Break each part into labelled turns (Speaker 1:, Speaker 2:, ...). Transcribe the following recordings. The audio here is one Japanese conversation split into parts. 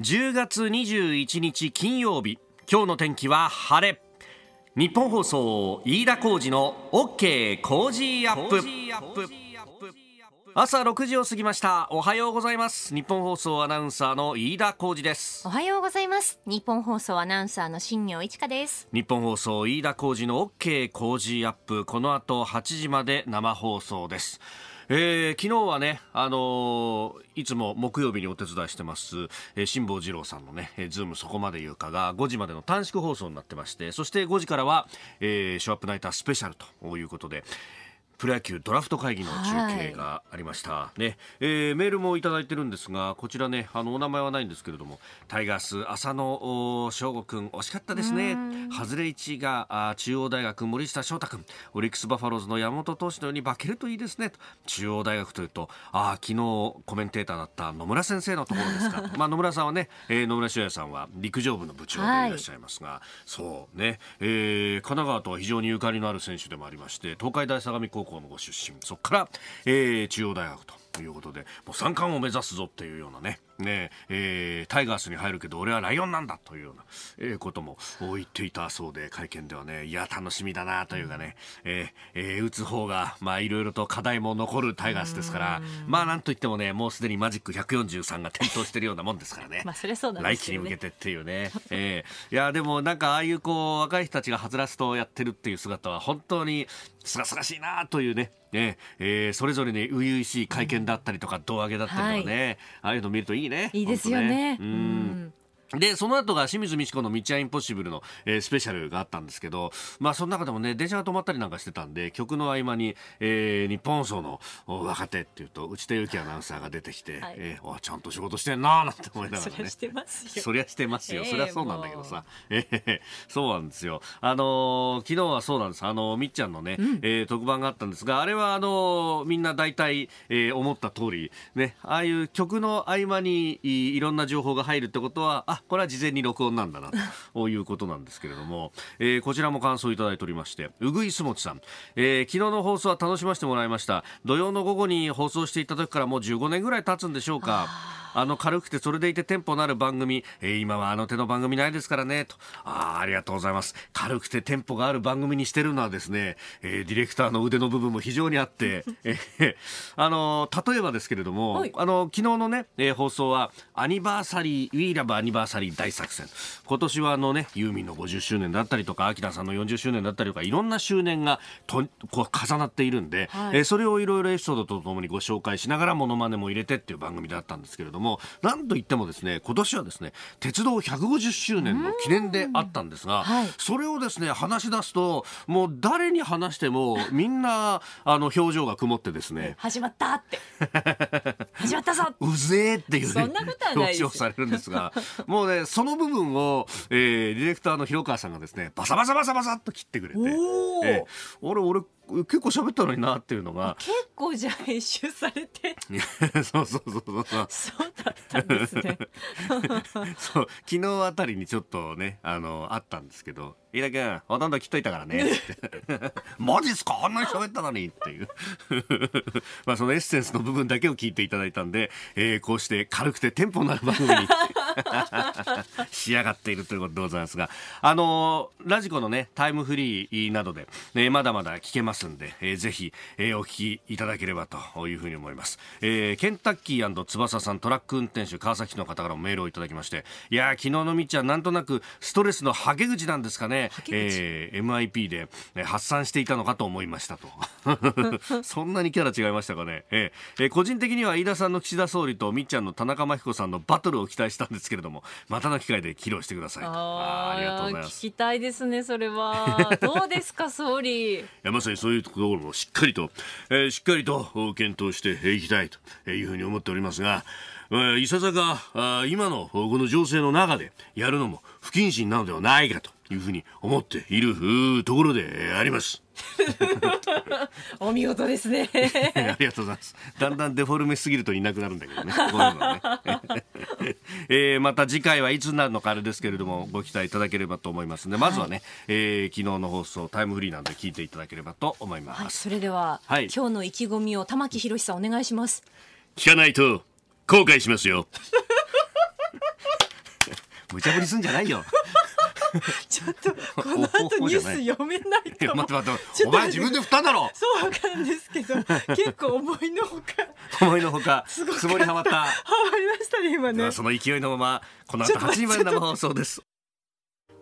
Speaker 1: 10月21日金曜日今日の天気は晴れ日本放送飯田浩二の OK 工事アップ朝6時を過ぎましたおはようございます日本放送アナウンサーの飯田浩二です
Speaker 2: おはようございます日本放送アナウンサーの新業一華です
Speaker 1: 日本放送飯田浩二の OK 工事アップこの後8時まで生放送ですえー、昨日はね、あのー、いつも木曜日にお手伝いしてます、えー、辛坊二郎さんのね、ズームそこまで言うかが5時までの短縮放送になってまして、そして5時からは、えー、ショーアップナイタースペシャルということで、プロ野球ドラフト会議の中継がありました、はい、ねえー、メールもいただいてるんですがこちらねあのお名前はないんですけれどもタイガース浅野翔吾君惜しかったですね外れ1が中央大学森下翔太君オリックスバファローズの山本投手のように化けるといいですね中央大学というとあ昨日コメンテーターだった野村先生のところですか まあ野村さんはね、えー、野村翔也さんは陸上部の部長でいらっしゃいますが、はい、そうね、えー、神奈川とは非常にゆかりのある選手でもありまして東海大相模高校校のご出身そこから、えー、中央大学とということでもう三冠を目指すぞっていうようなねねえー、タイガースに入るけど俺はライオンなんだというような、えー、ことも言っていたそうで会見ではねいや楽しみだなというかね、えーえー、打つ方がいろいろと課題も残るタイガースですからまあなんといってもねもうすでにマジック143が点灯しているようなもんですから
Speaker 2: ねまあそれそうね、来季に向け
Speaker 1: てっていうね、えー、いやでもなんかああいうこう若い人たちがはつらつとやってるっていう姿は本当にすがすがしいなというねねえー、それぞれに、ね、初々しい会見だったりとか胴上げだったりとかね、はい、ああいうの見るといいねいいですよね、ね、うんで、その後が清水美智子の道はインポッシブルの、えー、スペシャルがあったんですけど、まあその中でもね、電車が止まったりなんかしてたんで、曲の合間に、えー、日本層の若手っていうと、内田有紀アナウンサーが出てきて、はい、えー、ちゃんと仕事してんなーなんて思いながらね。そりゃして
Speaker 2: ますよ。そりゃ
Speaker 1: してますよ。えー、そりゃそうなんだけどさ。えー、そうなんですよ。あのー、昨日はそうなんです。あのー、みっちゃんのね、うん、えー、特番があったんですが、あれはあのー、みんな大体、えー、思った通り、ね、ああいう曲の合間にいいろんな情報が入るってことは、あこれは事前に録音なんだなということなんですけれども、えー、こちらも感想いただいておりましてうぐいすもちさん、えー、昨日の放送は楽しませてもらいました土曜の午後に放送していた時からもう15年ぐらい経つんでしょうかあの軽くてそれでいてテンポのある番組、えー、今はあの手の番組ないですからねとあありがとうございます軽くてテンポがある番組にしてるのはですね、えー、ディレクターの腕の部分も非常にあって、えー、あの例えばですけれども、はい、あの昨日のね、えー、放送はアニバーサリーウィーラブアニバーサリーサリー大作戦今年はあのねユーミンの50周年だったりとか秋田さんの40周年だったりとかいろんな周年がとこう重なっているんで、はい、えそれをいろいろエピソードとともにご紹介しながらものまねも入れてっていう番組だったんですけれどもなんといってもですね今年はですね鉄道150周年の記念であったんですが、はい、それをですね話し出すともう誰に話してもみんなあの表情が曇ってですね
Speaker 2: 始まったって 始まったぞう
Speaker 1: ぜえっていう、ね、表情されるんですが もうもうね、その部分を、えー、ディレクターの広川さんがですね、バサバサバサバサっと切ってくれて、えー、あれ、俺、結構喋ったのになっていうのが結
Speaker 2: 構じゃあ一周されて
Speaker 1: そうそうそうそうそうそう
Speaker 2: だったんですね
Speaker 1: そう昨日あたりにちょっとねあのあったんですけど飯田君ほとんど切っといたからねって マジっすかあんなに喋ったのにっていう まあそのエッセンスの部分だけを聞いていただいたんで、えー、こうして軽くてテンポのある番組に 仕上がっているということでございますが、あのー、ラジコのね、タイムフリーなどで、えー、まだまだ聞けますんで、えー、ぜひ、えー、お聞きいただければというふうに思います。えー、ケンタッキー翼さん、トラック運転手、川崎の方からもメールをいただきまして、いや昨日のみっちゃん、なんとなくストレスのはけ口なんですかね、えー、MIP で、ね、発散していたのかと思いましたと。そんなにキャラ違いましたかね。えー、個人的には飯田さんの岸田総理とみっちゃんの田中真紀子さんのバトルを期待したんですですけれどもまたの機会で披露してください
Speaker 2: あありがとうございます聞きたいですねそれは どうですか総理い
Speaker 1: やまさにそういうところもしっかりと、えー、しっかりと検討していきたいというふうに思っておりますがいささか今のこの情勢の中でやるのも不謹慎なのではないかというふうに思っているところであります。
Speaker 2: お見事ですね あ
Speaker 1: りがとうございますだんだんデフォルメすぎるといなくなるんだけどね
Speaker 3: こ、
Speaker 1: ね、えまた次回はいつになるのかあれですけれどもご期待いただければと思いますのでまずはね、はい、えー、昨日の放送タイムフリーなんで聞いていただければと思いま
Speaker 2: す、はい、それでは、はい、今日の意気込みを玉木宏さんお願いします
Speaker 1: 聞かないと後悔しますよ無茶ぶりすんじゃないよ
Speaker 2: ちょっとこの後ニュース読めないかも。待って待
Speaker 1: って、お前自分で振ったんだろ。
Speaker 2: そうわかるんですけど、結構思いのほか。
Speaker 1: 思いのほか、すごい。つぼりはまった。は
Speaker 2: まりましたね今ね。そ
Speaker 1: の勢いのままこの後8時まで生放送です。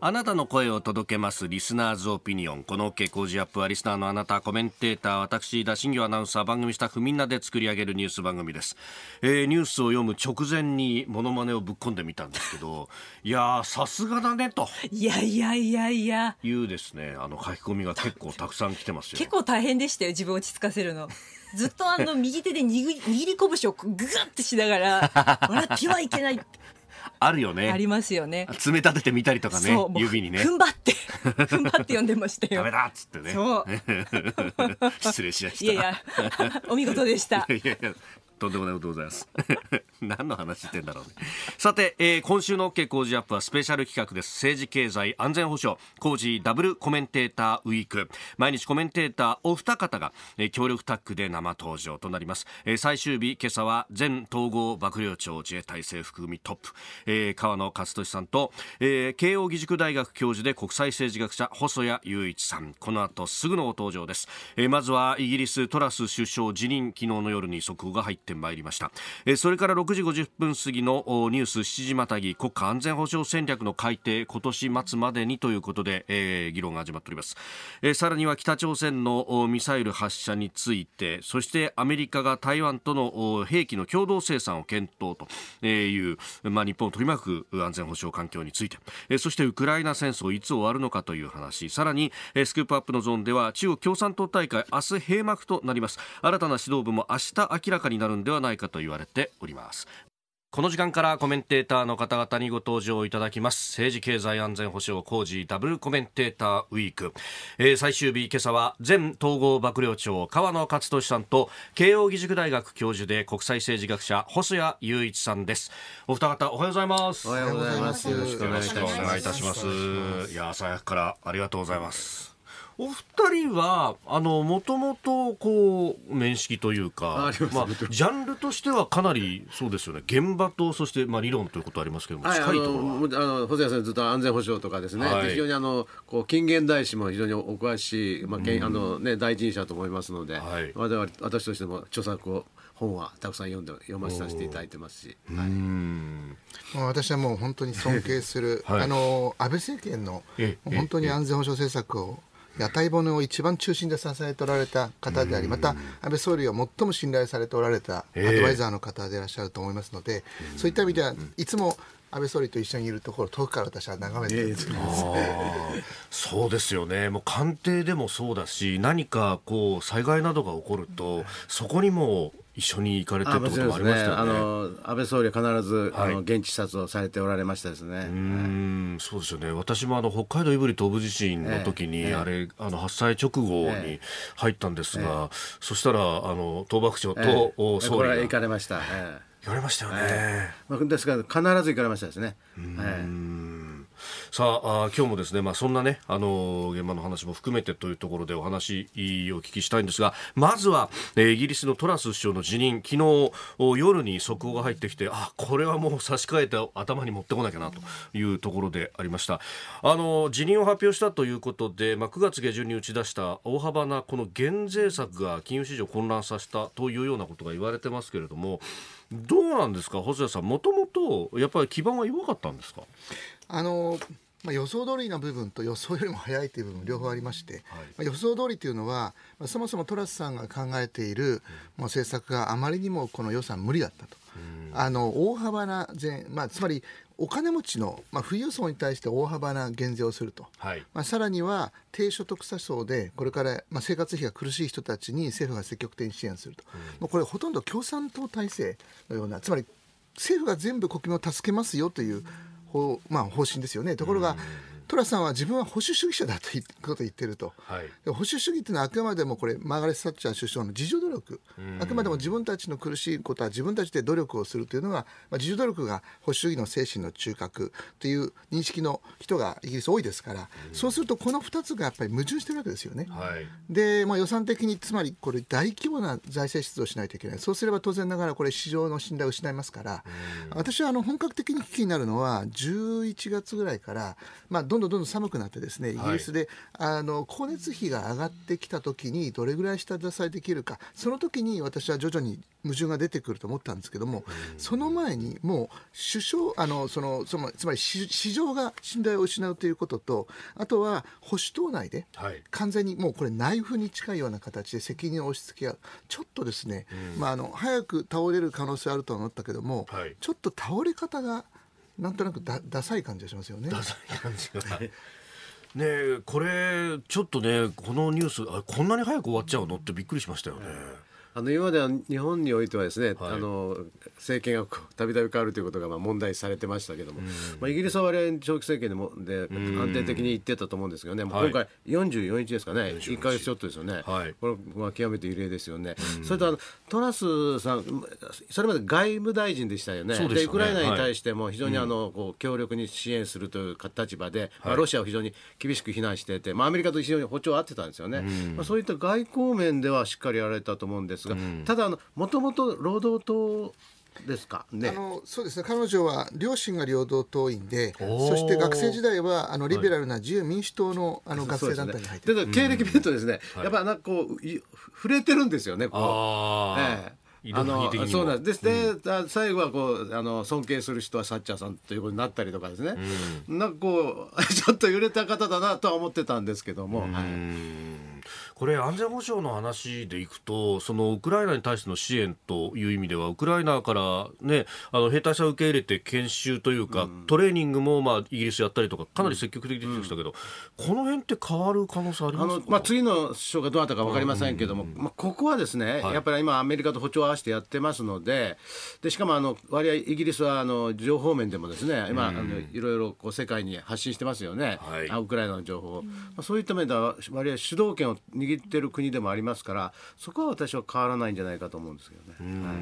Speaker 1: あなたの声を届けますリスナーズオピニオン。この OK 工事アップはリスナーのあなた、コメンテーター、私、田新業アナウンサー、番組スタッフみんなで作り上げるニュース番組です。えー、ニュースを読む直前にモノマネをぶっこんでみたんですけど、いやさすがだねと。いやいや
Speaker 2: いやいや。
Speaker 1: いうですね、あの書き込みが結構たくさん来てますよ。結
Speaker 2: 構大変でしたよ、自分落ち着かせるの。ずっとあの右手で握り拳をグッてしながら、笑ってはいけない。
Speaker 1: あるよねあり
Speaker 2: ますよね詰
Speaker 1: め立ててみたりとかね指にね踏ん張って踏ん張って読んでましたよダメだっつってねそう。失礼しましたいやいやお見事でしたいいややとんでもないことございます 何の話してんだろうねさて、えー、今週の OK 工事アップはスペシャル企画です政治経済安全保障工事ダブルコメンテーターウィーク毎日コメンテーターお二方が、えー、協力タッグで生登場となります、えー、最終日今朝は全統合幕僚長自衛隊制服組トップ、えー、川野勝利さんと、えー、慶應義塾大学教授で国際政治学者細谷雄一さんこの後すぐのご登場です、えー、まずはイギリストラス首相辞任昨日の夜に速報が入ってってまいりました、えそれから6時50分過ぎのニュース7時またぎ国家安全保障戦略の改定今年末までにということで、え議論が始まっております、えさらには北朝鮮のミサイル発射についてそしてアメリカが台湾との兵器の共同生産を検討という、まあ、日本を取り巻く安全保障環境について、えそしてウクライナ戦争いつ終わるのかという話さらに、えスクープアップのゾーンでは中国共産党大会明日閉幕となります新たな指導部も明日明らかになるんではないかと言われておりますこの時間からコメンテーターの方々にご登場いただきます政治経済安全保障工事ダブルコメンテーターウィーク、えー、最終日今朝は前統合幕僚長川野勝利さんと慶應義塾大学教授で国際政治学者細谷雄一さんですお二方おはようございますおはようございますよろしくお願いいたしますいや朝早くからありがとうございますお二人は、あの、もともと、こう、面識というか、あまあ、ジャンルとしてはかなり、そうですよね、現場と、そして、まあ、理論ということありますけども、はい、近いと
Speaker 4: ころは。あの、細谷さんずっと安全保障とかですね、はい、非常にあの、こう、近現代史も非常にお詳しい、まあ、けん、あの、ね、第一人者と思いますので、はい、私としても著作を、本はたくさん読んで読ませさせていただいてますし、
Speaker 3: はい、もう私はもう本当に尊敬する、はい、あの安倍政権の本当に安全保障政策を屋台骨を一番中心で支えておられた方でありまた安倍総理を最も信頼されておられたアドバイザーの方でいらっしゃると思いますので、えー、そういった意味ではいつも安倍総理と一緒にいるところ遠くから私は眺めてるんです、
Speaker 1: そうですよねもう官邸でもそうだし何かこう災害などが起こるとそこにも一緒に行かれてることもありました、ねね、あの
Speaker 4: 安倍総理は必ず、はい、あの現地視察をされておられましたですね。うん、はい、そうですよね。私もあの北海道胆振東部地震の時に、ええ、あれ
Speaker 1: あの発災直後に入ったんですが、え、そしたらあの東幕長と、え総理が行かれました。ええ、
Speaker 4: 行かれましたよね。まあですから必ず行かれましたですね。
Speaker 1: うん。さああ今日もですね、まあ、そんなね、あの現場の話も含めてというところでお話をお聞きしたいんですがまずは、えイギリスのトラス首相の辞任昨日夜に速報が入ってきてあこれはもう差し替えて頭に持ってこなきゃなというところでありましたあの辞任を発表したということで、まあ、9月下旬に打ち出した大幅なこの減税策が金融市場を混乱させたというようなことが言われてますけれどもどうなんですか、細谷さん、もともとやっぱり基盤は弱かった
Speaker 3: んですかあのまあ、予想通りの部分と予想よりも早いという部分両方ありまして、はい、まあ、予想通りというのは、まあ、そもそもトラスさんが考えている、もう政策があまりにもこの予算無理だったと。あの大幅な前、まあ、つまりお金持ちの、まあ、富裕層に対して大幅な減税をすると、はい、まあ、さらには低所得者層でこれから、まあ、生活費が苦しい人たちに政府が積極的に支援すると、もうこれほとんど共産党体制のようなつまり政府が全部国民を助けますよという方,、まあ、方針ですよね。ところが、寅さんは自分は保守主義者だということを言ってると、はい、保守主義というのはあくまでもこれマーガレット・サッチャー首相の自助努力あくまでも自分たちの苦しいことは自分たちで努力をするというのが、まあ、自助努力が保守主義の精神の中核という認識の人がイギリス多いですから、そうするとこの2つがやっぱり矛盾してるわけですよね。はい、で、まあ、予算的につまりこれ大規模な財政出動しないといけないそうすれば当然ながらこれ市場の信頼を失いますから私はあの本格的に危機になるのは11月ぐらいから、まあ、どどんどんどんどん寒くなってですねイギリスで、あの光熱費が上がってきた時にどれぐらい下支えできるかその時に私は徐々に矛盾が出てくると思ったんですけども、その前にもう首相あのそのそのつまり市場が信頼を失うということとあとは保守党内で完全にもうこれナイフに近いような形で責任を押し付け合うちょっとですね、まあ、あの早く倒れる可能性あるとは思ったけども、ちょっと倒れ方がなんとなくだダサい感じがしますよね。ダサい感
Speaker 1: じがねこれちょっとねこのニュースあこんなに早く終わっちゃうのってびっくりしましたよね。
Speaker 4: あの今までは日本においてはですね、はい、あの政権がたびたび変わるということがまあ問題されてましたけども、まあ、イギリスはわれ長期政権でもで安定的にいってたと思うんですけどね、う今回44日ですかね、はい、1か月ちょっとですよね、はい、これは極めて異例ですよね、それとあのトラスさん、それまで外務大臣でしたよね、で、ね、ウクライナに対しても非常にあの、こう強力に支援するという立場で、まあ、ロシアを非常に厳しく非難していて、まあ、アメリカと非常に歩調合ってたんですよね、まあ、そういった外交面ではしっかりやられたと思うんですが、うん、
Speaker 3: ただもともと労働党ですか、ね、あのそうですね彼女は両親が労働党員でそして学生時代はあのリベラルな自由民主党のあの学生団体に入って、ね、経歴見
Speaker 4: るとですね、うん、やっ
Speaker 3: ぱなんかこう触
Speaker 4: れてるんですよねこう。あのそうなんですで、うん、最後はこうあの尊敬する人はサッチャーさんということになったりとかですね、うん、なんかこう ちょっと揺れた方だなとは思ってたんですけども。はいこれ、安全保障の話でいくと、そのウクライナに対しての支援
Speaker 1: という意味では、ウクライナから、ね、あの兵隊者受け入れて研修というか、うん、トレー
Speaker 4: ニングも、まあ、イギリスやったりとか、かなり積極的でしたけど、
Speaker 1: うん、この辺って変わる可能性あります
Speaker 4: まあ、次の首相がどなたか分かりませんけども、うんうんうん、まあ、ここはですね、はい、やっぱり今、アメリカと歩調を合わせてやってますので、でしかもあの割合、イギリスはあの情報面でもですね、今、うん、あのいろいろこう世界に発信してますよね、はい、ウクライナの情報、まあ、そういった面では、割合主導権を握ってる国でもありますからそこは私は変わらないんじゃないかと思うんですけど
Speaker 1: ね、はい、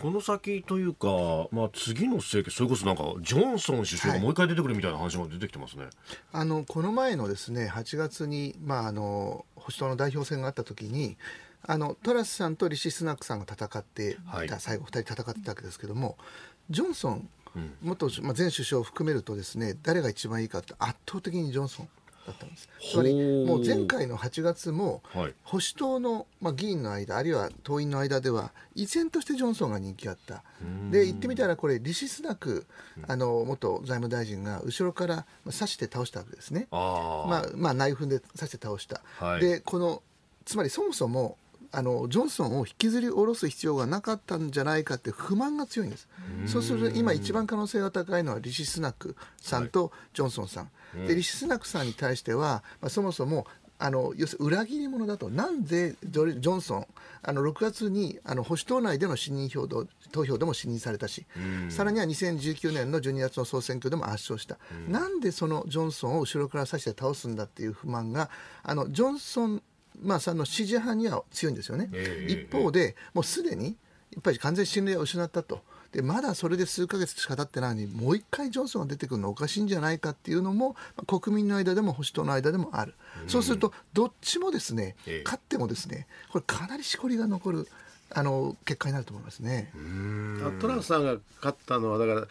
Speaker 1: この先というか、まあ、次の政権それこそなんかジョンソン首
Speaker 3: 相がもう一回出てくるみたいな話も出てきてますね、はい、あのこの前のですね8月に、まあ、あの保守党の代表選があった時にあのトラスさんとリシ・スナックさんが戦っていた、最後2人戦ってたわけですけどもジョンソン元、まあ、前首相を含めるとですね誰が一番いいかって圧倒的にジョンソン。だったんですつまりもう前回の8月も保守党の、まあ、議員の間あるいは党員の間では依然としてジョンソンが人気あったで言ってみたらこれリシスナクあの元財務大臣が後ろから刺して倒したわけですねまあ、まあ、内紛で刺して倒した、はい、でこのつまりそもそもあのジョンソンを引きずり下ろす必要がなかったんじゃないかって不満が強いんですそうすると今一番可能性が高いのはリシ・スナクさんとジョンソンさん、はい、でリシ・スナクさんに対しては、まあ、そもそもあの要するに裏切り者だと、なんでジョンソン、あの6月にあの保守党内での信任票投票でも信任されたし、さらには2019年の12月の総選挙でも圧勝した、んなんでそのジョンソンを後ろから指して倒すんだっていう不満が、あのジョンソンまあ、さんの支持派には強いんですよね、一方で、もうすでにやっぱり完全信頼を失ったと。でまだそれで数か月しか経ってないのにもう一回ジョンソンが出てくるのおかしいんじゃないかっていうのも国民の間でも保守党の間でもある、そうするとどっちもですね勝ってもですねこれかなりしこりが残るあの結果になると思いますね。ト
Speaker 4: ランプさんが勝ったのはだから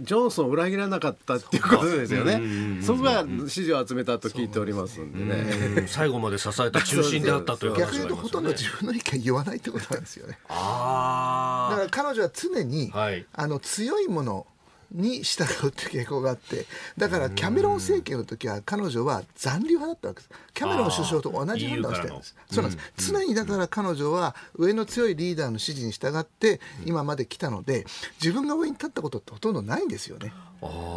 Speaker 4: ジョンソンを裏切らなかったっていうことですよね。そこが支持を集めたと聞いておりますんでね。最
Speaker 3: 後まで支えた中心であったという、ね、逆に言うとほとんど自分の意見言わないってことなんですよね。だから彼女は常に、はい、あの強いものに従うって傾向があってだからキャメロン政権の時は彼女は残留派だったわけですキャメロン首相と同じ判断をしてるんですそうなんです、うん、常にだから彼女は上の強いリーダーの指示に従って今まで来たので自分が上に立ったことってほとんどないんですよね。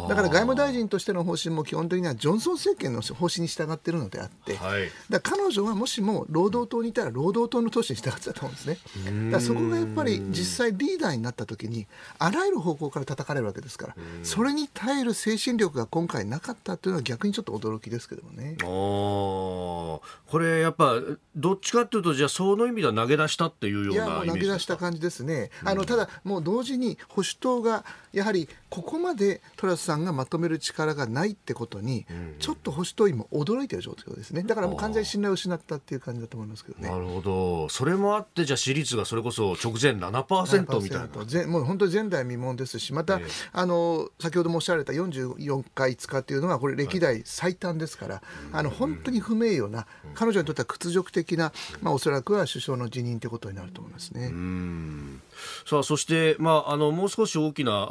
Speaker 3: だから外務大臣としての方針も基本的にはジョンソン政権の方針に従っているのであって、はい、だ彼女はもしも労働党にいたら労働党の党首に従ってたと思うんですね。だそこがやっぱり実際リーダーになったときにあらゆる方向から叩かれるわけですからそれに耐える精神力が今回なかったというのは逆にちょっと驚きですけどもね。こ
Speaker 1: れやっぱどっちかというとじゃあその意味では投げ出したっていうような投げ出
Speaker 3: した感じですね。あのただもう同時に保守党がやはりここまでトラスさんがまとめる力がないってことに、ちょっと保守党員も驚いてる状況ですねだからもう完全に信頼を失ったっていう感じだと思いますけど
Speaker 1: ねなるほどそれもあってじゃあ支持率がそれこそ直前7%みたい
Speaker 3: なもう本当に前代未聞ですしまた、えー、あの先ほどもおっしゃられた44回5日というのはこれ歴代最短ですから、はい、あの本当に不名誉な、彼女にとっては屈辱的な、まあ、おそらくは首相の辞任ということになると思いますね。うん
Speaker 1: さあそして、まあ、あのもう少し大きな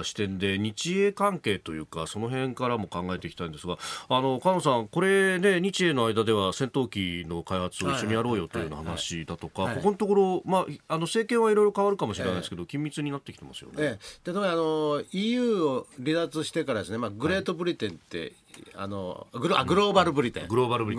Speaker 1: あ視点で日英関係というかその辺からも考えていきたいんですがあの菅野さん、これ、ね、日英の間では戦闘機の開発を一緒にやろうよという話だとか、ここ
Speaker 4: のところ、まあ、あの政権はいろいろ変わるかもしれないで
Speaker 1: すけど、緊密になってきてますよね。
Speaker 4: ええ、で特にあの EU を離脱してからですね、まあ、グレートブリテンって、はいあのグロあグローバルブリテン、グローバルブリ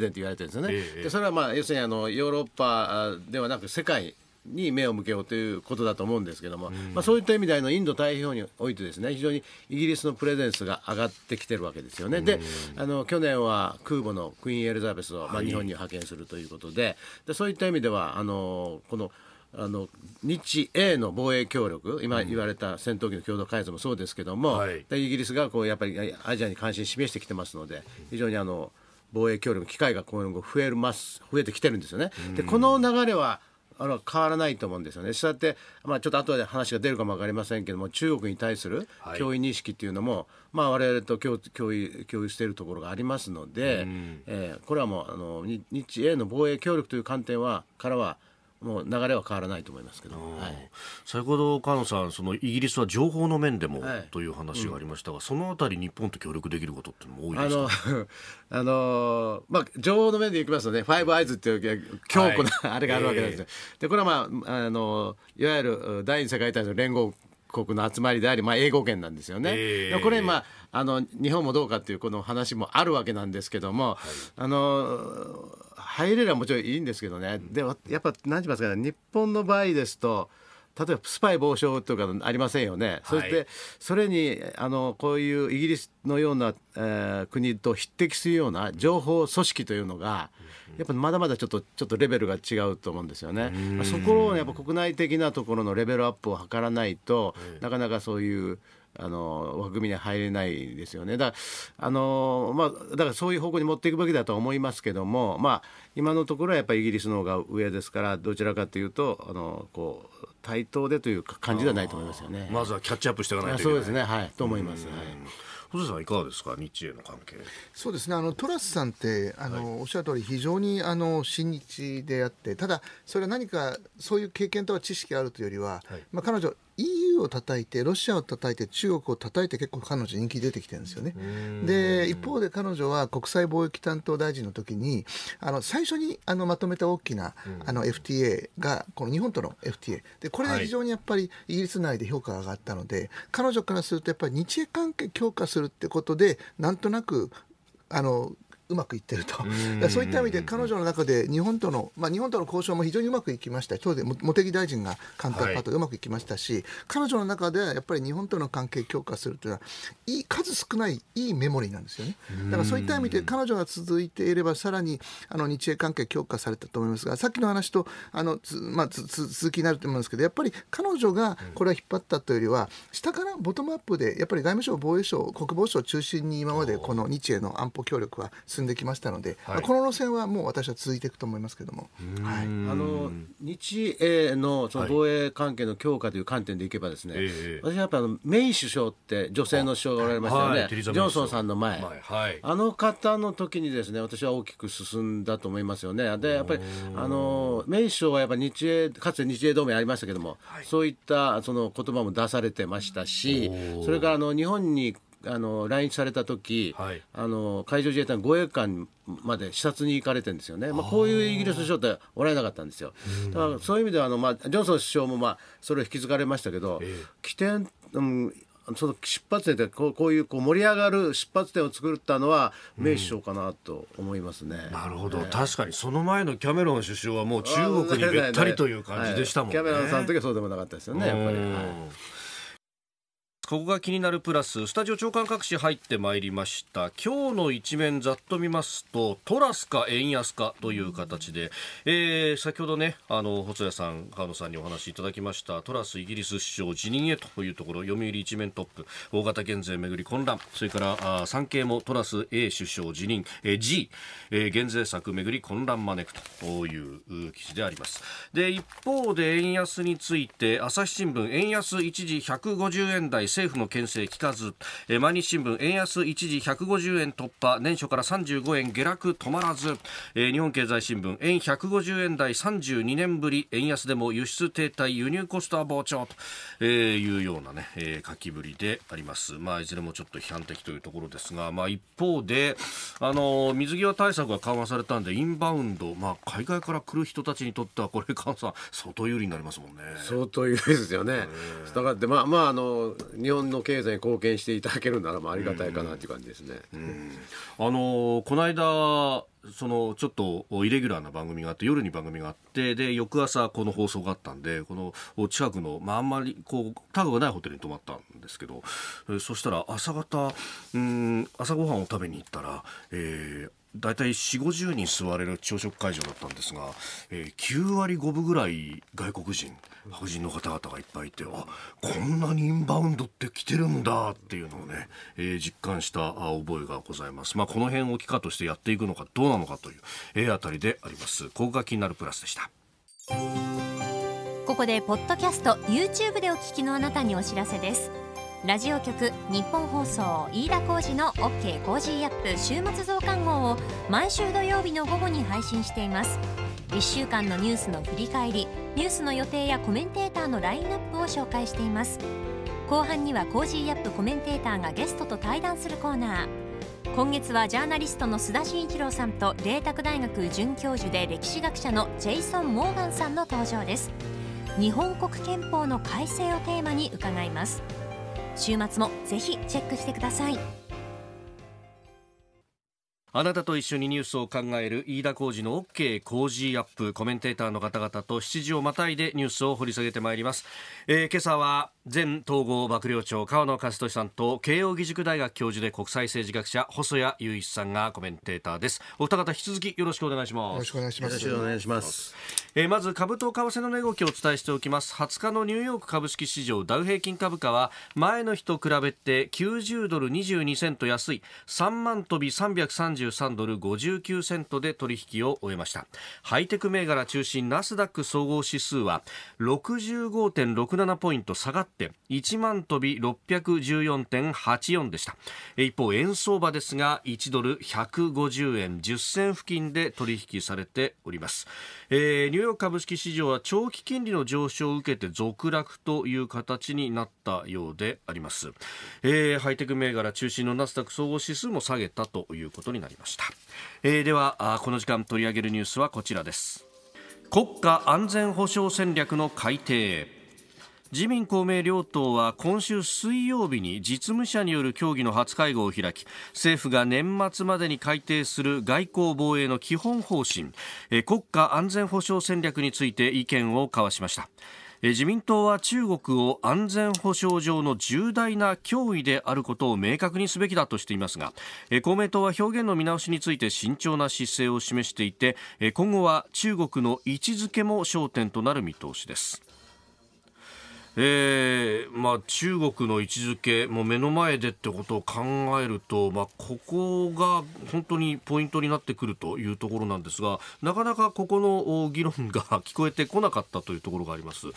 Speaker 4: テンって言われてるんですよね、はい、でそれは、まあ、要するにあのヨーロッパではなく世界に目を向けようということだと思うんですけども、うん、まあ、そういった意味でのインド太平洋においてですね非常にイギリスのプレゼンスが上がってきてるわけですよね。うん、であの去年は空母のクイーン・エリザベスを、まあ、日本に派遣するということではい、でそういった意味ではあのこの。あの日英の防衛協力、今言われた戦闘機の共同開発もそうですけれども、うんはい、イギリスがこうやっぱりアジアに関心を示してきてますので、非常にあの防衛協力機会が今後増えます増えてきてるんですよね。でこの流れはあの変わらないと思うんですよね。そうやって、まあ、ちょっと後で話が出るかも分かりませんけども、中国に対する脅威認識っていうのも、はいまあ、我々と共共有共有しているところがありますので、うえー、これはもうあの日英の防衛協力という観点はからは、もう流れは変わらないと思いますけど、はい、先ほど菅野さんそのイギリスは情報の面でも、という話がありましたが、うん、そのあたり日本と協力できることっても多いですかあの まあ、情報の面でいきますとねファイブアイズっていう強固な、はい、あれがあるわけなんですね、えー、でこれは、まあ、あのいわゆる第二次世界大戦の連合国の集まりであり、まあ、英語圏なんですよね。えー、これ、まあ、あの日本もどうかというこの話もあるわけなんですけども、あの入れればもちろんいいんですけどね、でもやっぱ何て言いますかね日本の場合ですと例えばスパイ防止法とかありませんよね、はい、そしてそれにあのこういうイギリスのような、えー、国と匹敵するような情報組織というのが、やっぱまだまだちょっとちょっとレベルが違うと思うんですよね、まあ、そこを、ね、やっぱ国内的なところのレベルアップを図らないと、なかなかそういうあの枠組みに入れないですよね。だあの、まあ、だからそういう方向に持っていくべきだと思いますけども、まあ、今のところはやっぱりイギリスの方が上ですからどちらかというとあのこう対等でという感じではないと思いますよね。まずはキャッチアップしていかないといけない。そうですね、はい、と思います。はい細田さんいかがですか日英の関係
Speaker 3: そうですねあのトラスさんってあの、はい、おっしゃる通り非常にあの親日であってただそれは何かそういう経験とは知識があるというよりは、はい、まあ、彼女 EU を叩いてロシアを叩いて中国を叩いて結構彼女人気出てきてるんですよね。で一方で彼女は国際貿易担当大臣の時にあの最初にあのまとめた大きな、あの FTA がこの日本との FTA でこれが非常にやっぱりイギリス内で評価が上がったので、はい、彼女からするとやっぱり日英関係強化するってことでなんとなくあのうまくいってると、そういった意味で彼女の中で日本との、まあ、日本との交渉も非常にうまくいきました、当時、茂木大臣が官邸パートでうまくいきましたし、はい、彼女の中でやっぱり日本との関係強化するというのは、いい数少ないいいメモリーなんですよね。だからそういった意味で彼女が続いていれば、さらにあの日英関係強化されたと思いますが、さっきの話とあのつ、まあ、つ続きになると思うんですけど、やっぱり彼女がこれは引っ張ったというよりは、下からボトムアップで、やっぱり外務省、防衛省、国防省を中心に今までこの日英の安保協力は進進んできましたので、はい、この路線はもう私は続いていくと思いますけども、はい、あの
Speaker 4: 日英のその防衛関係の強化という観点でいけばですね、はい、私はやっぱあのメイ首相って女性の首相がおられましたよね、ジョンソンさんの前、あの方の時にですね私は大きく進んだと思いますよね。でやっぱりあのメイ首相はやっぱ日英かつて日英同盟ありましたけども、そういったその言葉も出されてましたしそれからあの日本にあの来日された時、はい、あの海上自衛隊の護衛官まで視察に行かれてるんですよね、まあ、こういうイギリス首相っておられなかったんですよ、だからそういう意味ではあの、まあ、ジョンソン首相も、まあ、それを引き継がれましたけど、えー、起点、うん、その出発点でこうこういうこう盛り上がる出発点を作ったのは名首相かなと思いますね、うん、なるほど、えー、
Speaker 1: 確かにその前のキャメロン首相はもう中国にべったりという感じでしたもんね、ねねはい、キャメロンさんの時はそうでもなかったですよねやっぱり。はいここが気になるプラススタジオ長官各紙入ってまいりました今日の一面ざっと見ますとトラスか円安かという形で、えー、先ほどねあの細谷さん河野さんにお話いただきましたトラスイギリス首相辞任へというところ読売一面トップ大型減税めぐり混乱それからあ産経もトラス A 首相辞任、えー、G、えー、減税策めぐり混乱招くという記事でありますで一方で円安について朝日新聞円安一時150円台政府の牽制聞かず、えー、毎日新聞円安一時150円突破年初から35円下落止まらず、えー、日本経済新聞円150円台32年ぶり円安でも輸出停滞輸入コストは膨張と、えー、いうようなね、えー、書きぶりでありますまあいずれもちょっと批判的というところですがまあ一方であの水際対策が緩和されたんで
Speaker 4: インバウンドまあ海外から来る人たちにとってはこれ菅さん相当有利になりますもんね相当有利ですよねだからまあまああの日日本の経済に貢献していただけるならまあありがたいかなという感じですね。あのこの間そのちょ
Speaker 1: っとイレギュラーな番組があって夜に番組があってで翌朝この放送があったんでこの近くの、まあ、あんまりこうタグがないホテルに泊まったんですけどそしたら朝方うん朝ごはんを食べに行ったら、えー、大体4 5 0人座れる朝食会場だったんですが、えー、9割5分ぐらい外国人白人の方々がいっぱいいてあこんなにインバウンドって来てるんだっていうのをね、えー、実感した覚えがございます、まあ、この辺を機会としてやっていくのかどうなのかという、えー、あたりでありますここが気になるプラスでした
Speaker 2: ここでポッドキャスト YouTube でお聞きのあなたにお知らせですラジオ局日本放送飯田浩司の OK コージーアップ週末増刊号を毎週土曜日の午後に配信しています1週間のニュースの振り返りニュースの予定やコメンテーターのラインナップを紹介しています後半にはコージーアップコメンテーターがゲストと対談するコーナー今月はジャーナリストの須田慎一郎さんと麗澤大学准教授で歴史学者のジェイソン・モーガンさんの登場です日本国憲法の改正をテーマに伺います週末もぜひチェックしてください
Speaker 1: あなたと一緒にニュースを考える飯田浩司の OK 工事アップコメンテーターの方々と7時をまたいでニュースを掘り下げてまいります、えー、今朝は前統合幕僚長川野和俊さんと慶應義塾大学教授で国際政治学者細谷雄一さんがコメンテーターですお二方引き続きよろしくお願いしますよろしくお願いしますよろしくお願いしますえー、まず株と為替の値動きをお伝えしておきます20日のニューヨーク株式市場ダウ平均株価は前の日と比べて90ドル22セント安い3万飛び333ドル59セントで取引を終えましたハイテク銘柄中心ナスダック総合指数は65.67ポイント下がっって1万飛び614.84でした一方円相場ですが1ドル150円10銭付近で取引されております、えー、ニューヨーク株式市場は長期金利の上昇を受けて続落という形になったようであります、えー、ハイテク銘柄中心のナスダック総合指数も下げたということになりました、えー、ではこの時間取り上げるニュースはこちらです国家安全保障戦略の改定自民公明両党は今週水曜日に実務者による協議の初会合を開き政府が年末までに改定する外交防衛の基本方針国家安全保障戦略について意見を交わしました自民党は中国を安全保障上の重大な脅威であることを明確にすべきだとしていますが公明党は表現の見直しについて慎重な姿勢を示していて今後は中国の位置づけも焦点となる見通しですえーまあ、中国の位置づけも目の前でってことを考えると、まあ、ここが本当にポイントになってくるというところなんですがなかなかここの議論が聞こえてこなかったというところがあります、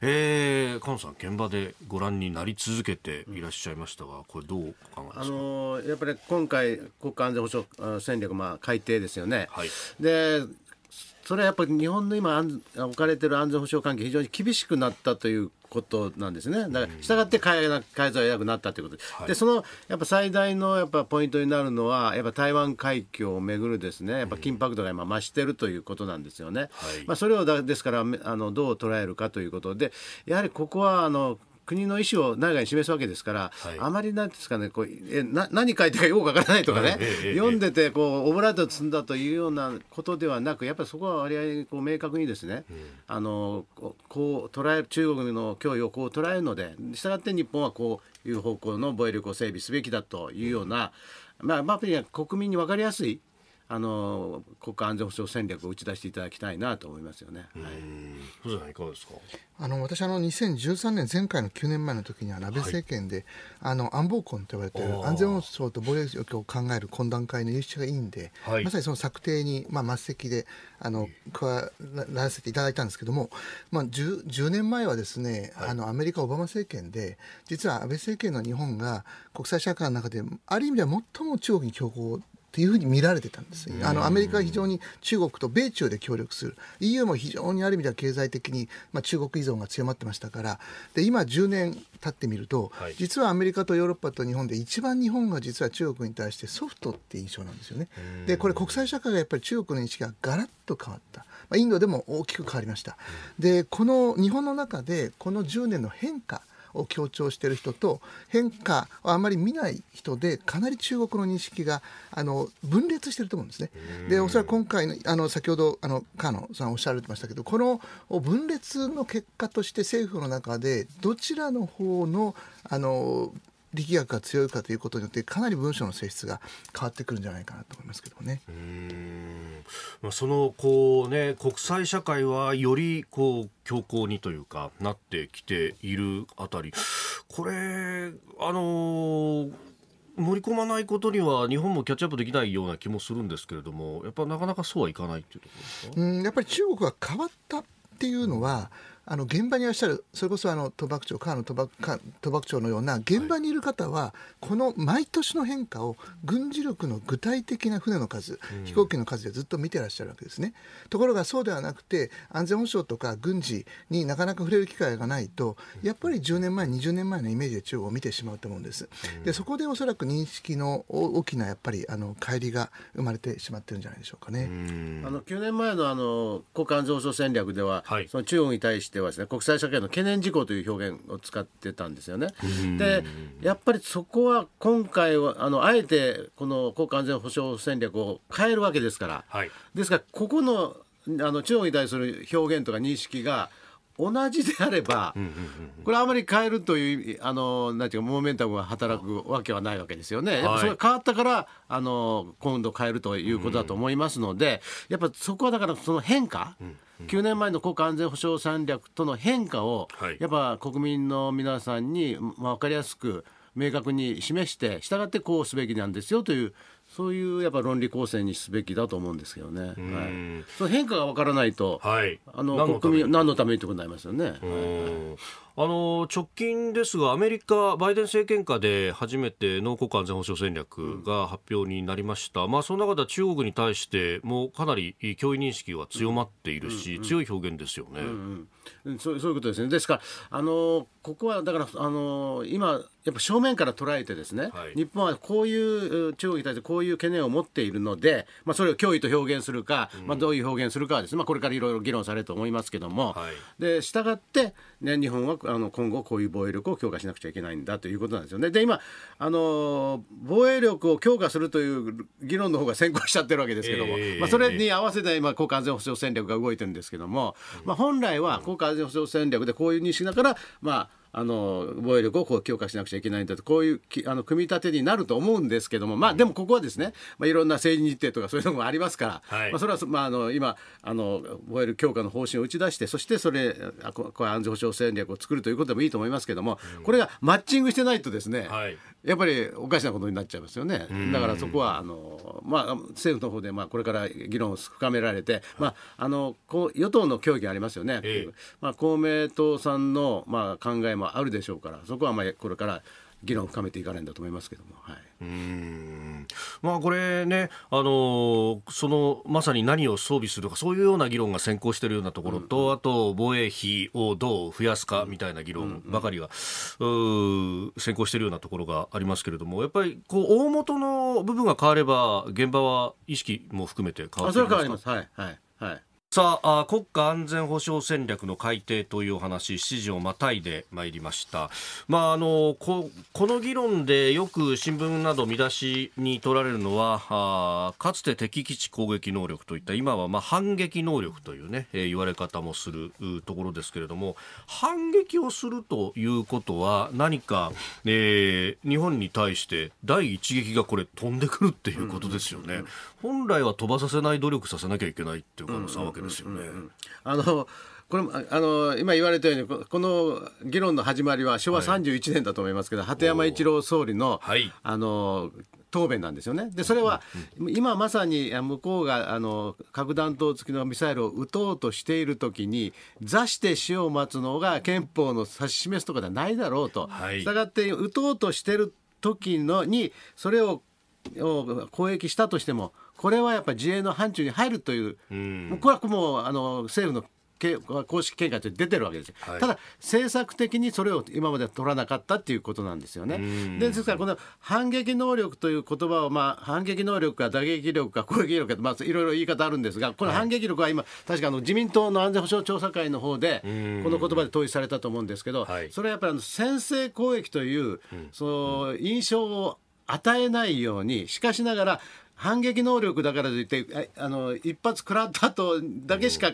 Speaker 1: えー、菅野さん、現場でご覧になり続けていらっしゃいましたがこれどう考えす
Speaker 4: か、あのー、やっぱり今回国家安全保障戦略、まあ、改定ですよね。はい、でそれはやっぱり日本の今置かれている安全保障関係非常に厳しくなったということなんですね。だから、したがって変えな変ざるなくなったということで、はい、でそのやっぱ最大のやっぱポイントになるのは、やっぱ台湾海峡をめぐるですね、やっぱ緊迫度が今増しているということなんですよね。はい、まあそれをだですからあのどう捉えるかということで、やはりここはあの国の意思を内外に示すわけですから、はい、あまりなんですかねこうえな何書いてかよくわからないとかね、読んでてこうオブラート積んだというようなことではなくやっぱりそこは割合こう明確にですね、うん、あのこう捉え中国の脅威をこう捉えるのでしたがって日本はこういう方向の防衛力を整備すべきだというような、うん、まあ、まあ、国民に分かりやすいあの国家安全保障戦略を打ち出していただきたいなと思いますよね。はい、いかがですか
Speaker 3: あの私あの2013年前回の9年前の時には安倍政権で、はい、あの安保婚と言われている安全保障と防衛力を考える懇談会の有識者がいんで、はい、まさにその策定に、まあ、末席であの加らせていただいたんですけども、まあ10、10, 年前はですね、はい、あのアメリカオバマ政権で実は安倍政権の日本が国際社会の中である意味では最も中国に強硬というふうに見られてたんですあのアメリカは非常に中国と米中で協力する EU も非常にある意味では経済的に、まあ、中国依存が強まってましたからで今10年経ってみると、はい、実はアメリカとヨーロッパと日本で一番日本が実は中国に対してソフトって印象なんですよね。でこれ国際社会がやっぱり中国の認識がガラッと変わった、まインドでも大きく変わりました。でこの日本の中でこの10年の変化を強調している人と変化をあまり見ない人でかなり中国の認識があの分裂していると思うんですね。でおそらく今回のあの先ほどあの河野さんおっしゃられてましたけどこの分裂の結果として政府の中でどちらの方のあの力学が強いかということによってかなり文章の性質が変わってくるんじゃないかなと思いますけどね。ま
Speaker 1: あ、そのこう、ね、国際社会はよりこう強硬にというかなってきているあたりこれ、あのー、盛り込まないことには日本もキャッチアップできないような気もするんですけれどもやっぱなかなかそうはいかな
Speaker 3: いっていうところですか、うん、やっぱり中国は変わったっていうのは、うんあの現場にいらっしゃるそれこそあの賭博庁川野賭博賭博庁のような現場にいる方は、この毎年の変化を軍事力の具体的な船の数、飛行機の数でずっと見てらっしゃるわけですね。ところがそうではなくて安全保障とか軍事になかなか触れる機会がないとやっぱり10年前20年前のイメージで中国を見てしまうと思うんです。でそこでおそらく認識の大きなやっぱりあの乖離が生まれてしまってるんじゃないでしょうかね。あ
Speaker 4: の9年前のあの国家安全保障戦略では、はい、その中国に対してしてはですね国際社会の懸念事項という表現を使ってたんですよね。でやっぱりそこは今回はあのあえてこの国家安全保障戦略を変えるわけですから、はい、ですからここのあの中国に対する表現とか認識が同じであれば、これあまり変えるというあのなんていうかモーメンタムが働くわけはないわけですよね。それ変わったからあの今度変えるということだと思いますので、やっぱそこはだからその変化。9年前の国家安全保障戦略との変化を、やっぱ国民の皆さんに分かりやすく明確に示して、したがってこうすべきなんですよという、そういうやっぱ論理構成にすべきだと思うんですけどね、はい、その変化がわからないと、はい、あの国民、何のためにということになりますよね。
Speaker 1: あの直近ですが、アメリカ、バイデン政権下で初めての国安全保障戦略が発表になりました、うん、まあ、その中では中国に対してもかなり脅威認識は強まっているし、うんうん、強い表現ですよね。うんう
Speaker 4: んそうそういうことですね。ですからあのここはだからあの今やっぱ正面から捉えてですね、はい、日本はこういう中国に対してこういう懸念を持っているので、まあ、それを脅威と表現するか、うん、まあ、どういう表現するかはですね、まあ、これからいろいろ議論されると思いますけども、でしたがって、ね、日本はあの今後こういう防衛力を強化しなくちゃいけないんだということなんですよね。で今あの防衛力を強化するという議論の方が先行しちゃってるわけですけども、えー、まあ、それに合わせて今国家安全保障戦略が動いてるんですけども、うん、まあ、本来はこう安全保障戦略でこういう認識だから、まあ、あの防衛力をこう強化しなくちゃいけないんだとこういうあの組み立てになると思うんですけども、まあ、でもここはですね、まあ、いろんな政治日程とかそういうのもありますから、はい、まあ、それは、まあ、あの今あの防衛力強化の方針を打ち出してそしてそれこう安全保障戦略を作るということでもいいと思いますけども、うん、これがマッチングしてないとですね、はい、やっぱりおかしなことになっちゃいますよね。だからそこはあの、まあ、政府の方でまあこれから議論を深められて、まあ、あのこう与党の協議がありますよね、ええ、まあ、公明党さんのまあ考えももあるでしょうからそこはまあこれから議論を深めていかないんだと思いますけども、はい、うんまあ、これね、あのそのまさに何を装
Speaker 1: 備するか、そういうような議論が先行しているようなところと、うんあと防衛費をどう増やすかみたいな議論ばかりが、うん、うん、先行しているようなところがありますけれども、やっぱりこう大元の部分が変われば、現場は意識も含めて変わってきますかそれは変わります、はいはいはいさあ国家安全保障戦略の改定というお話指示をまたいでまいりました、まあ、あのここの議論でよく新聞など見出しに取られるのはあかつて敵基地攻撃能力といった今はまあ反撃能力というね、えー、言われ方もするところですけれども反撃をするということは何か、えー、日本に対して第一撃がこれ飛んでくるっていうことですよね。うんうんうん本来は飛ばさせない努力させなきゃいけな
Speaker 4: いっていう可能性わけですよね。あのこれあの今言われたようにこの議論の始まりは昭和31年だと思いますけど、はい、鳩山一郎総理のはい、あの答弁なんですよね。でそれは、今まさに向こうがあの核弾頭付きのミサイルを撃とうとしている時に座して死を待つのが憲法の指し示すとかではないだろうと。はい、がって撃とうとしてる時のにそれを。を攻撃したとしてもこれはやっぱり自衛の範疇に入るという、うん、これはもうあの政府の公式見解と出てるわけですよ、はい、ただ政策的にそれを今までは取らなかったっていうことなんですよね。ですからこの反撃能力という言葉をまあ反撃能力か打撃力か攻撃力かまあいろいろ言い方あるんですがこの反撃力は今、はい、確かあの自民党の安全保障調査会の方でこの言葉で統一されたと思うんですけど、はい、それはやっぱりあの先制攻撃という、その印象を与えないようにしかしながら反撃能力だからといってあの一発食らった後だけしか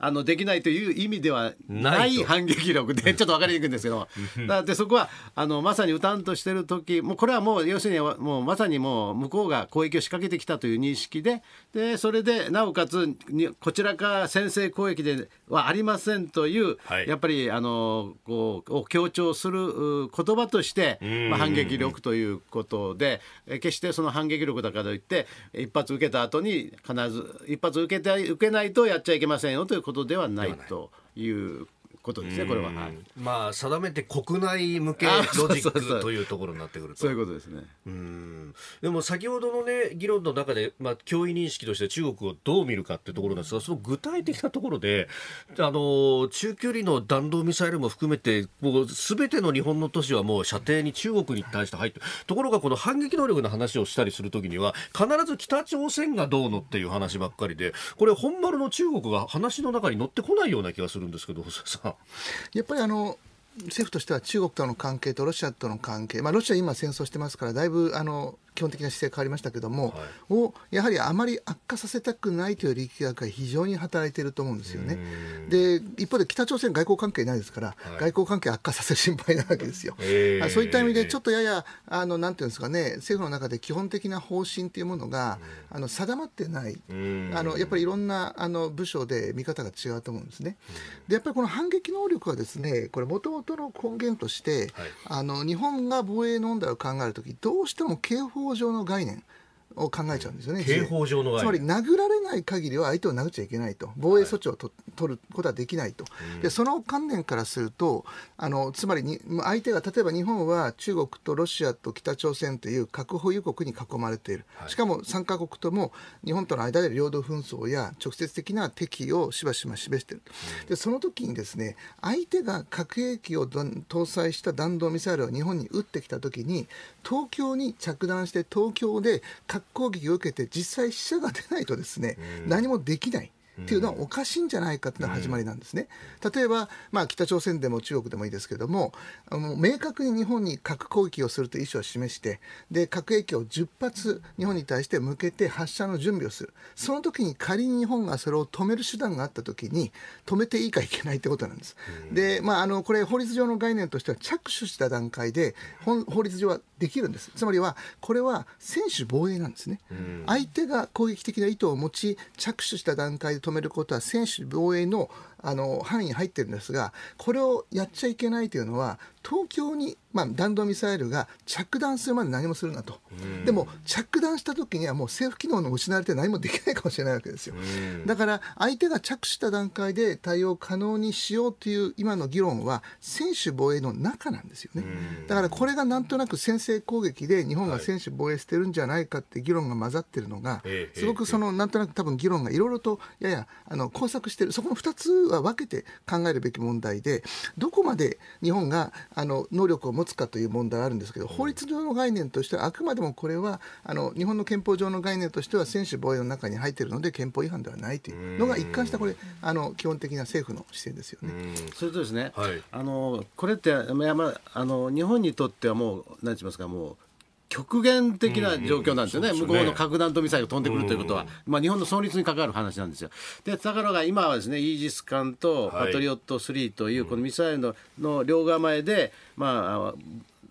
Speaker 4: あのできないという意味ではない反撃力でちょっと分かりにくいんですけどだってそこはあのまさに歌たんとしてる時もうこれはもう要するにもうまさにもう向こうが攻撃を仕掛けてきたという認識ででそれでなおかつこちらから先制攻撃ではありませんという、はい、やっぱりあのこうを強調する言葉として、まあ、反撃力ということで決してその反撃力だからといって一発受けた後に必ず一発受けて受けないとやっちゃいけませんよということではないということですねこれは、
Speaker 1: まあ定めて国内向けロジックというところになってくるとそういうことですねうんでも先ほどのね議論の中で、まあ、脅威認識として中国をどう見るかっていうところなんですがその具体的なところであの中距離の弾道ミサイルも含めてもう全ての日本の都市はもう射程に中国に対して入ってところがこの反撃能力の話をしたりするときには必ず北朝鮮がどうのっていう話ばっかりでこれ本
Speaker 3: 丸の中国が話の中に乗ってこないような気がするんですけどさんやっぱりあの政府としては中国との関係とロシアとの関係、まあ、ロシア今戦争してますからだいぶあの基本的な姿勢変わりましたけども、はい、をやはりあまり悪化させたくないという力学が非常に働いていると思うんですよね。で一方で北朝鮮外交関係ないですから、はい、外交関係悪化させる心配なわけですよ。えー、そういった意味でちょっとややあのなんていうんですかね政府の中で基本的な方針というものがあの定まってないあのやっぱりいろんなあの部署で見方が違うと思うんですね。でやっぱりこの反撃能力はですねこれもともとの根源として、はい、あの日本が防衛問題を考えるときどうしても警報上の概念を考えちゃうんですよね。刑法上のつまり殴られない限りは相手を殴っちゃいけないと防衛措置をと、はい、取ることはできないと、うん、でその観念からするとあのつまりに相手が例えば日本は中国とロシアと北朝鮮という核保有国に囲まれている、はい、しかも3か国とも日本との間で領土紛争や直接的な敵意をしばしば示している、うん、でその時にですね相手が核兵器を搭載した弾道ミサイルを日本に撃ってきた時に東京に着弾して東京で核攻撃を受けて実際死者が出ないとですね、何もできないっていうのはおかしいんじゃないかっての始まりなんですね。例えば、まあ、北朝鮮でも中国でもいいですけどもあの明確に日本に核攻撃をするという意思を示してで核兵器を10発日本に対して向けて発射の準備をするその時に仮に日本がそれを止める手段があった時に止めていいかいけないってことなんです。で、まあ、あのこれ法律上の概念としては着手した段階で本法律上はできるんです。つまりはこれは専守防衛なんですね。相手が攻撃的な意図を持ち着手した段階で止めることは専守防衛のあの範囲に入ってるんですがこれをやっちゃいけないというのは東京に、まあ、弾道ミサイルが着弾するまで何もするなと、でも着弾した時にはもう政府機能の失われて何もできないかもしれないわけですよ、だから相手が着手した段階で対応可能にしようという今の議論は専守防衛の中なんですよね、だからこれがなんとなく先制攻撃で日本が専守防衛してるんじゃないかって議論が混ざってるのが、すごくそのなんとなく多分議論がいろいろとややあの交錯してるそこの2つは分けて考えるべき問題でどこまで日本があの能力を持つかという問題があるんですけど法律上の概念としてはあくまでもこれはあの日本の憲法上の概念としては専守防衛の中に入っているので憲法違反ではないというのが一貫したこれあの基本的な政府の姿勢ですよ
Speaker 4: ね。それとですね、はい、あのこれって、あの日本にとってはもう何て言いますかもう極限的な状況なんですよね、うんうん、向こうの核弾頭ミサイルが飛んでくるということは、うんまあ、日本の存立に関わる話なんですよ。でとこが今はです、ね、イージス艦とパトリオット3という、このミサイルのの両構えで、まあ、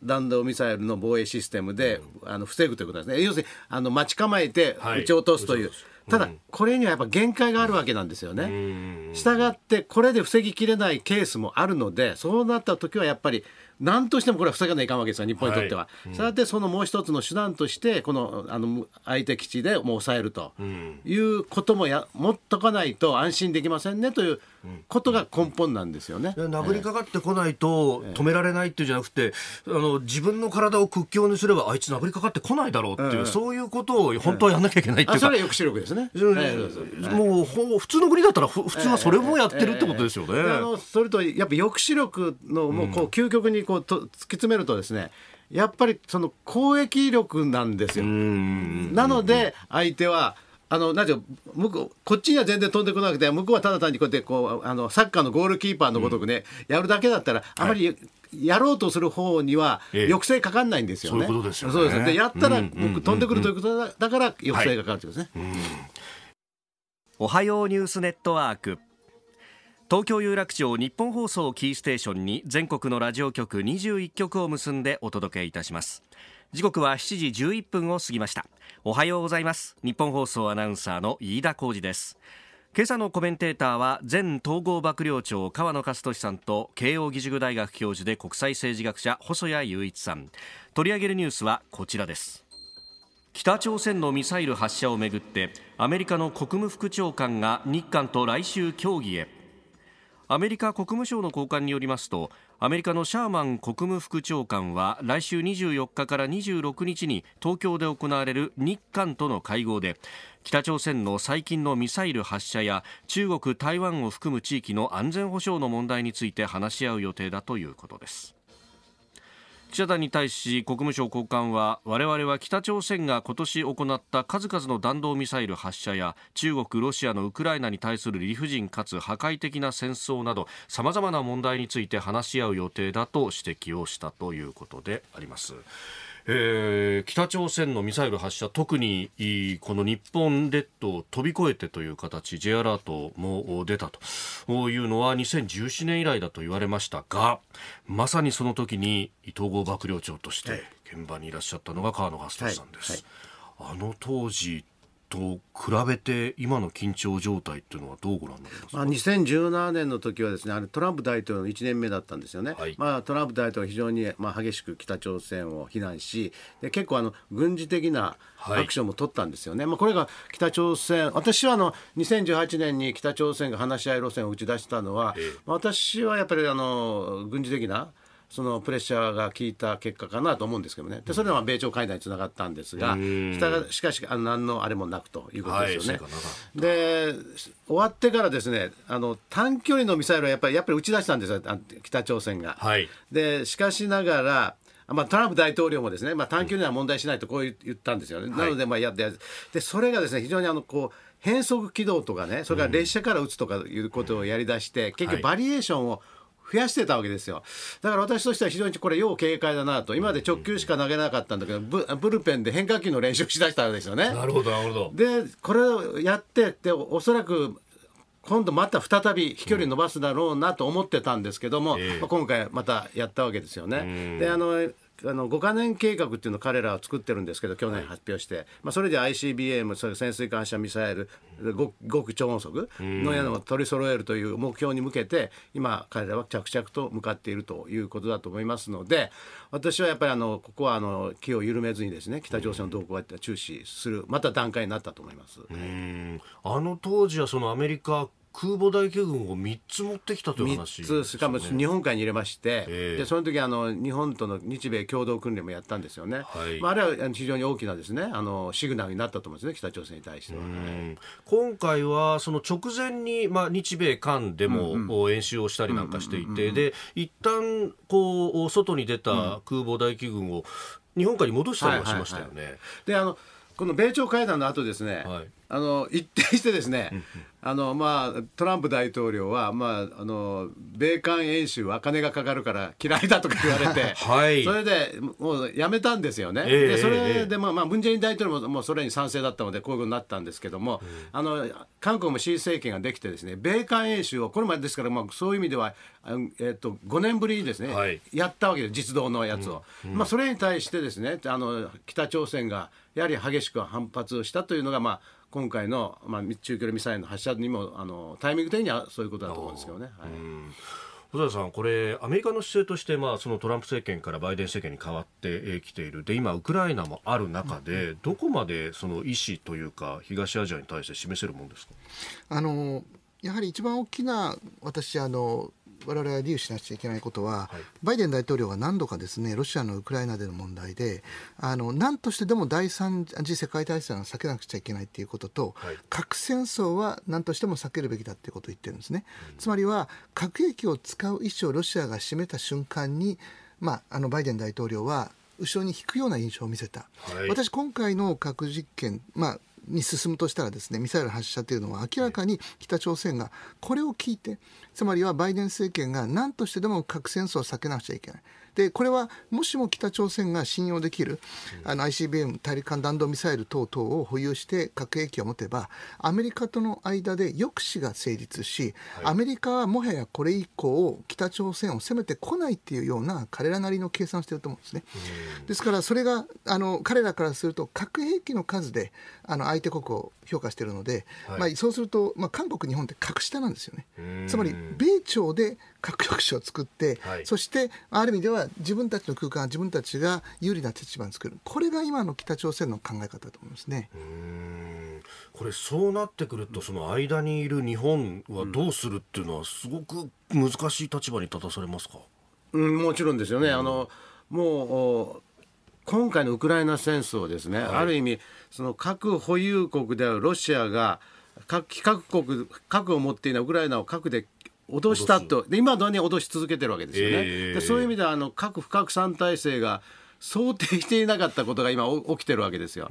Speaker 4: 弾道ミサイルの防衛システムで、あの防ぐということですね、要するにあの待ち構えて撃ち落とすという。はいただ、これにはやっぱ限界があるわけなんですよね。したがって、これで防ぎきれないケースもあるので、そうなった時はやっぱり、何としてもこれは防がないかんわけですよ、日本にとっては。はいうん、さて、そのもう一つの手段として、このあの相手基地でもう抑えるということもや持っとかないと安心できませんねという。ことが根本なんですよね、うん、殴りか
Speaker 1: かってこないと止められないっていうじゃなくて、あの自分の体を屈強にすればあいつ殴りかかってこないだろうっていう、そういうことを本当はやらなきゃいけないっていうか、それは抑止力ですね、
Speaker 4: もう普通の国だったら普通はそれもやってるってことですよね、あのそれとやっぱ抑止力のもうこう究極にこうと突き詰めるとですね、やっぱりその攻撃力なんですよ。なので相手は、あの、なんてい向こう、こっちには全然飛んでこなくて、向こうはただ単にこうやって、こう、あの、サッカーのゴールキーパーのごとくね、うん、やるだけだったら、あまり、やろうとする方には抑制かかんないんですよね。ええ、そういうことですよね。そうですでやったら、僕飛んでくるということだから抑制がかかるとですね、おはようニ
Speaker 1: ュースネットワーク。東京有楽町日本放送キーステーションに全国のラジオ局21局を結んでお届けいたします。時刻は7時11分を過ぎましたおはようございます日本放送アナウンサーの飯田浩二です今朝のコメンテーターは前統合幕僚長河野勝利さんと慶應義塾大学教授で国際政治学者細谷雄一さん取り上げるニュースはこちらです北朝鮮のミサイル発射をめぐってアメリカの国務副長官が日韓と来週協議へアメリカ国務省の高官によりますとアメリカのシャーマン国務副長官は来週24日から26日に東京で行われる日韓との会合で北朝鮮の最近のミサイル発射や中国、台湾を含む地域の安全保障の問題について話し合う予定だということです。記者団に対し国務省高官は我々は北朝鮮が今年行った数々の弾道ミサイル発射や中国、ロシアのウクライナに対する理不尽かつ破壊的な戦争などさまざまな問題について話し合う予定だと指摘をしたということであります。えー、北朝鮮のミサイル発射、特にこの日本列島を飛び越えてという形、J アラートも出たというのは2017年以来だと言われましたが、まさにその時に統合幕僚長として現場にいらっしゃったのが川野ハストさんです。はいはい、あの当時と比べて今の緊張状態っていうのはどうご覧
Speaker 4: になりますか、まあ、2017年の時はですねあれトランプ大統領の1年目だったんですよね、はい、まあ、トランプ大統領は非常に、まあ、激しく北朝鮮を非難しで結構あの軍事的なアクションも取ったんですよね、はい、まあ、これが北朝鮮私はあの2018年に北朝鮮が話し合い路線を打ち出したのは、えー、私はやっぱりあの軍事的なそのプレッシャーが効いた結果かなと思うんですけどね、でそれは米朝会談につながったんですが、しかしあの、何のあれもなくということですよね。はい、で、終わってからですねあの短距離のミサイルはやっぱりやっぱり打ち出したんですよ、北朝鮮が。はい、でしかしながらまあ、トランプ大統領もですね、まあ、短距離は問題しないとこう言ったんですよね、うん、なので、まあや、ってでそれがですね非常にあのこう変則軌道とかね、それから列車から撃つとかいうことをやりだして、うん、結局、バリエーションを、はい増やしてたわけですよ。だから私としては非常にこれ要警戒だなと。今まで直球しか投げなかったんだけど、ブブルペンで変化球の練習しだしたんですよね。なるほど、なるほど。で、これをやってって、おそらく今度また再び飛距離伸ばすだろうなと思ってたんですけども、うんえー、今回またやったわけですよね。であのあの5か年計画っていうのを彼らは作ってるんですけど去年発表して、はい、まあ、それで ICBM それ潜水艦射ミサイル極超音速のようなのを取り揃えるという目標に向けて今彼らは着々と向かっているということだと思いますので私はやっぱりあのここはあの気を緩めずにですね北朝鮮の動向は注視するまた段階になったと思います。あの当時はそのアメリカ空母大気軍を3つ持ってきたという話、ね、3つしかも日本海に入れまして、えー、でその時あの日本との日米共同訓練もやったんですよね、はいまあ、あれは非常に大きなですねあのシグナルになったと思うんですね北朝鮮に対しては、ね、今回はその直
Speaker 1: 前に、まあ、日米韓でも演習をしたりなんかしていて、で一旦
Speaker 4: こう外に出た空母大気軍を日本海に戻したりもしましたよね。であのこの米朝会談の後ですね、はい、あの一転してですね、うんうんあのまあ、トランプ大統領は、まあ、あの米韓演習は金がかかるから嫌いだとか言われて、はい、それでもうやめたんですよね、えー、でそれで、まあまあ、ムン・ジェイン大統領ももうそれに賛成だったのでこういうことになったんですけども、あの韓国も新政権ができてですね米韓演習をこれまでですから、まあ、そういう意味では、えー、っと5年ぶりにですね、はい、やったわけです実動のやつを、うんうん、まあ、それに対してですねあの北朝鮮がやはり激しく反発したというのが、まあ今回の、まあ、中距離ミサイルの発射にもあのタイミング的にはそういうことだと思うんですけどね。小田さん、これ、アメリカの姿勢と
Speaker 1: して、まあ、そのトランプ政権からバイデン政権に変わってきている。で、今、ウクライナもある中で、どこまでその意思というか、東アジアに対して示せるもんですか
Speaker 3: あの、やはり一番大きな、私、あの、我々は留意しなくちゃいけないことは、はい、バイデン大統領は何度かですねロシアのウクライナでの問題であの何としてでも第三次世界大戦は避けなくちゃいけないということと、はい、核戦争は何としても避けるべきだということを言ってるんですね。うん、つまりは核兵器を使う意思をロシアが示めた瞬間に、まあ、あのバイデン大統領は後ろに引くような印象を見せた、はい、私、今回の核実験、まあ、に進むとしたらですねミサイル発射というのは明らかに北朝鮮がこれを聞いてつまりはバイデン政権が何としてでも核戦争を避けなくちゃいけないでこれはもしも北朝鮮が信用できる、あの ICBM 大陸間弾道ミサイル等々を保有して核兵器を持てばアメリカとの間で抑止が成立し、アメリカはもはやこれ以降北朝鮮を攻めてこないっていうような彼らなりの計算をしてると思うんですね。ですからそれがあの彼らからすると核兵器の数であの相手国を評価してるので、はい、まあ、そうすると、まあ、韓国日本って格下なんですよね。つまり米朝で核抑止を作って、はい、そしてある意味では自分たちの空間自分たちが有利な立場を作るこれが今の北朝鮮の考え方だと思いますね。
Speaker 1: うんこれそうなってくるとその間にいる日本はどうするっていうのはすごく難しい立場に立たされますか、
Speaker 4: うん、もちろんですよね。うん、あのもう今回のウクライナ戦争ですね、はい、ある意味その核保有国であるロシアが核核国核を持っていないウクライナを核で脅したとで今のね脅し続けてるわけですよね。えー、でそういう意味ではあの核不拡散体制が想定していなかったことが今起きてるわけですよ。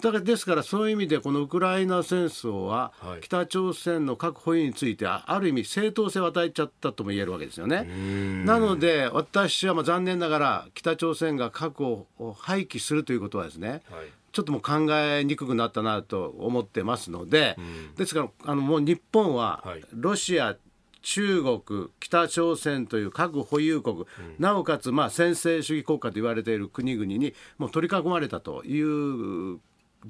Speaker 4: だからですからそういう意味でこのウクライナ戦争は北朝鮮の核保有についてある意味正当性を与えちゃったとも言えるわけですよね。なので私はまあ残念ながら北朝鮮が核を廃棄するということはですね、はいちょっともう考えにくくなったなと思ってますので、うん、ですからあのもう日本はロシア中国、北朝鮮という核保有国、うん、なおかつまあ専制主義国家と言われている国々にもう取り囲まれたという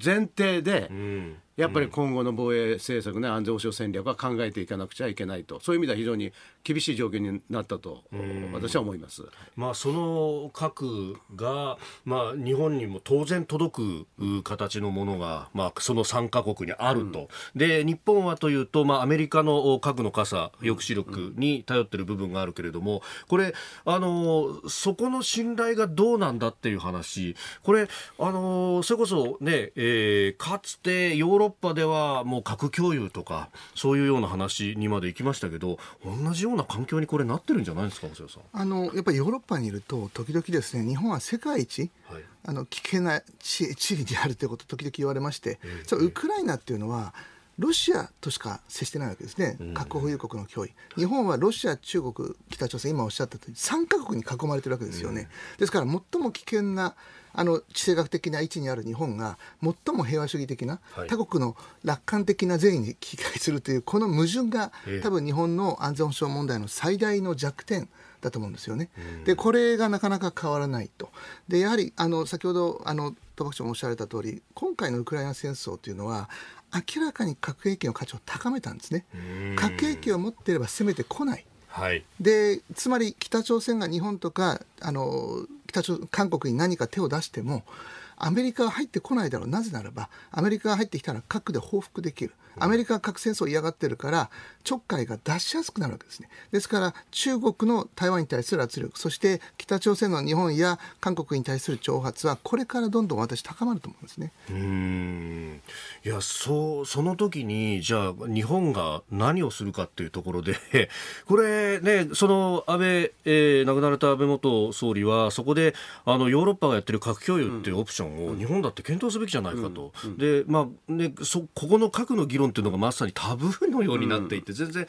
Speaker 4: 前提で、うん、やっぱり今後の防衛政策ね、安全保障戦略は考えていかなくちゃいけないと、そういう意味では非常に厳しい状況になったと、私は思います、
Speaker 1: まあ、その核が、まあ、日本にも当然届く形のものが、まあ、その3か国にあると、うん、で日本はというと、まあ、アメリカの核の傘、抑止力に頼っている部分があるけれども、これあの、そこの信頼がどうなんだっていう話、これ、あのそれこそね、えー、かつてヨーロッッパではもう核共有とかそういうような話にまで行きましたけど同じような環境にこれなってるんじゃないですか
Speaker 3: あのやっぱりヨーロッパにいると時々ですね日本は世界一、はい、あの危険な地地理であるということ時々言われまして、えー、ウクライナっていうのはロシアとしか接してないわけですね、核保有国の脅威、日本はロシア、中国、北朝鮮、今おっしゃったとおり、3か国に囲まれてるわけですよね、ですから最も危険なあの地政学的な位置にある日本が最も平和主義的な、はい、他国の楽観的な善意に期待するというこの矛盾が、えー、多分日本の安全保障問題の最大の弱点だと思うんですよね。でこれがなかなか変わらないと。でやはりあの先ほどあの戸博士もおっしゃられた通り今回のウクライナ戦争というのは明らかに核兵器の価値を高めたんですね。核兵器を持っていれば攻めてこないはい、でつまり北朝鮮が日本とかあの北朝韓国に何か手を出してもアメリカは入ってこないだろうなぜならばアメリカが入ってきたら核で報復できるアメリカは核戦争を嫌がってるからちょっかいが出しやすくなるわけですね。ですから中国の台湾に対する圧力そして北朝鮮の日本や韓国に対する挑発はこれからどんどん私高まると思うんですね。
Speaker 1: うんいやそうその時にじゃあ日本が何をするかっていうところで これねその安倍、えー、亡くなられた安倍元総理はそこであのヨーロッパがやってる核共有っていうオプションを日本だって検討すべきじゃないかと。でまあねここの核の議論論というのがまさにタブーのようになって
Speaker 4: いて、全然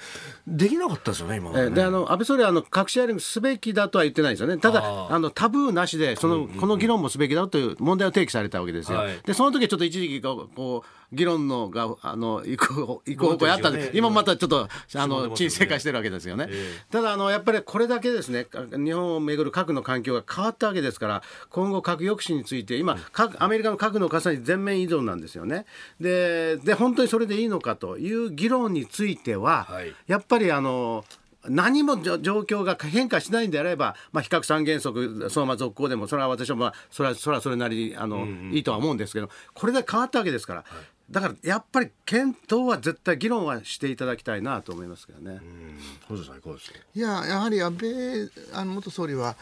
Speaker 4: できなかったですよね、今、ね、であの安倍総理はあの核シェアリングすべきだとは言ってないんですよね、ただ、あのタブーなしでその、この議論もすべきだという問題を提起されたわけですよ。はい、でその時ちょっと一時期こう議論のがあの行く行く方向やったんで、ね、今またちょっとあの沈静化してるわけですよね。えー、ただあのやっぱりこれだけですね日本をめぐる核の環境が変わったわけですから今後核抑止について今核アメリカの核の傘に全面依存なんですよね。でで本当にそれでいいのかという議論については、はい、やっぱりあの何も状況が変化しないんであれば、まあ、比較三原則、相馬続行でも、それは私は、まあ、それはそれなりにあの、うんうん、いいとは思うんですけど、これで変わったわけですから、だからやっぱり検討は絶対議論はしていただきたいなと思いますけどね。さんいかがですか。
Speaker 3: いややはり安倍あの元総理は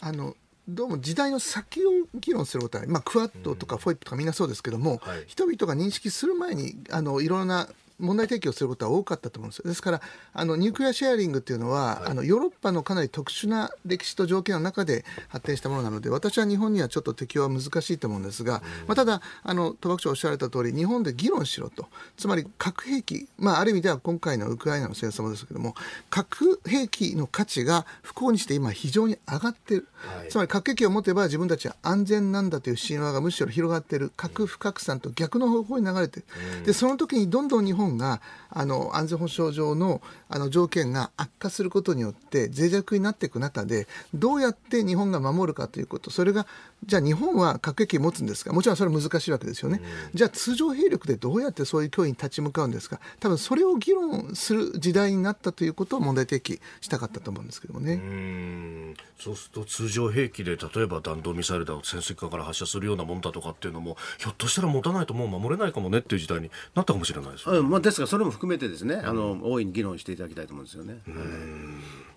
Speaker 3: あのどうも時代の先を議論することは、まあ、クワッドとかフォイップとかみんなそうですけども、うんはい、人々が認識する前にあのいろんな問題提起をすることは多かったと思うんですですからあのニュークリアシェアリングというのは、はい、あのヨーロッパのかなり特殊な歴史と条件の中で発展したものなので私は日本にはちょっと適用は難しいと思うんですが、まあ、ただあの賭博長おっしゃられた通り日本で議論しろとつまり核兵器、まあ、ある意味では今回のウクライナの戦争もですけども核兵器の価値が不幸にして今非常に上がってる、はい、つまり核兵器を持てば自分たちは安全なんだという神話がむしろ広がっている核不拡散と逆の方向に流れてる、でその時にどんどん日本本があの安全保障上のあの条件が悪化することによって脆弱になっていく中でどうやって日本が守るかということそれがじゃあ日本は核兵器持つんですかもちろんそれは難しいわけですよね、じゃあ通常兵力でどうやってそういう脅威に立ち向かうんですか多分それを議論する時代になったということを問題提起したかったと思うんですけどもねそうす
Speaker 1: ると通常兵器で例えば弾道ミサイルだ潜水艦から発射するようなもんだとかっていうのもひょっとしたら持たないともう守れないかもねっていう時代になったかもしれないで
Speaker 4: すね、うん、まあ、ですからそれも含めてですねあの大いに議論していただきたいと思うんですよね。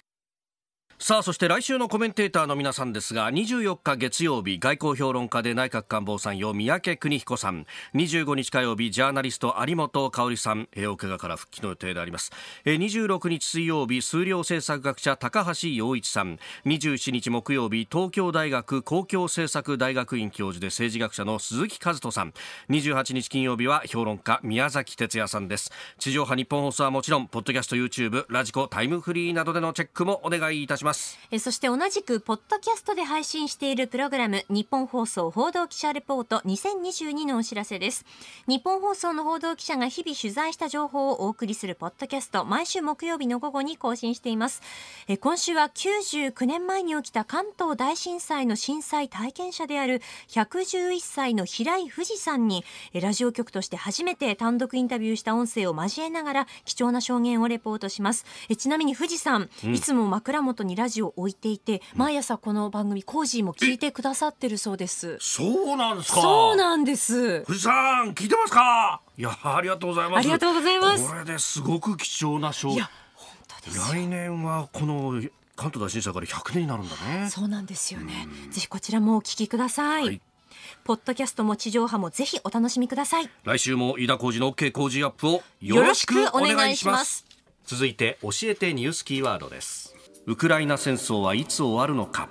Speaker 4: さあそして来週のコメンテ
Speaker 1: ーターの皆さんですが24日月曜日外交評論家で内閣官房参与三宅邦彦さん25日火曜日ジャーナリスト有本香さんお怪我から復帰の予定であります26日水曜日数量政策学者高橋洋一さん27日木曜日東京大学公共政策大学院教授で政治学者の鈴木和人さん28日金曜日は評論家宮崎哲也さんです地上波日本放送はもちろんポッドキャスト YouTube ラジコタイムフリーなどでのチェックもお願いいたしますます
Speaker 2: えそして同じくポッドキャストで配信しているプログラム日本放送報道記者レポート2022のお知らせです日本放送の報道記者が日々取材した情報をお送りするポッドキャスト毎週木曜日の午後に更新していますえ今週は99年前に起きた関東大震災の震災体験者である111歳の平井富士さんにラジオ局として初めて単独インタビューした音声を交えながら貴重な証言をレポートしますえちなみに富士さん、うん、いつも枕元にラジオを置いていて、毎朝この番組コージーも聞いてくださってるそうです。
Speaker 1: そうなんですか。そう
Speaker 2: なんです。
Speaker 1: 富士さん聞いてますか。いやありがとうございます。ありがとうございますこれですごく貴
Speaker 2: 重な賞。いや、本当です来年はこの関東大震災から100年になるんだね。そうなんですよね。ぜひこちらもお聞きください。はいポッドキャストも地上波もぜひお楽しみください。
Speaker 1: 来週も飯田浩二の OK 工事アップをよろしくお願いします。続いて教えてニュースキーワードです。ウクライナ戦争はいつ終わるのか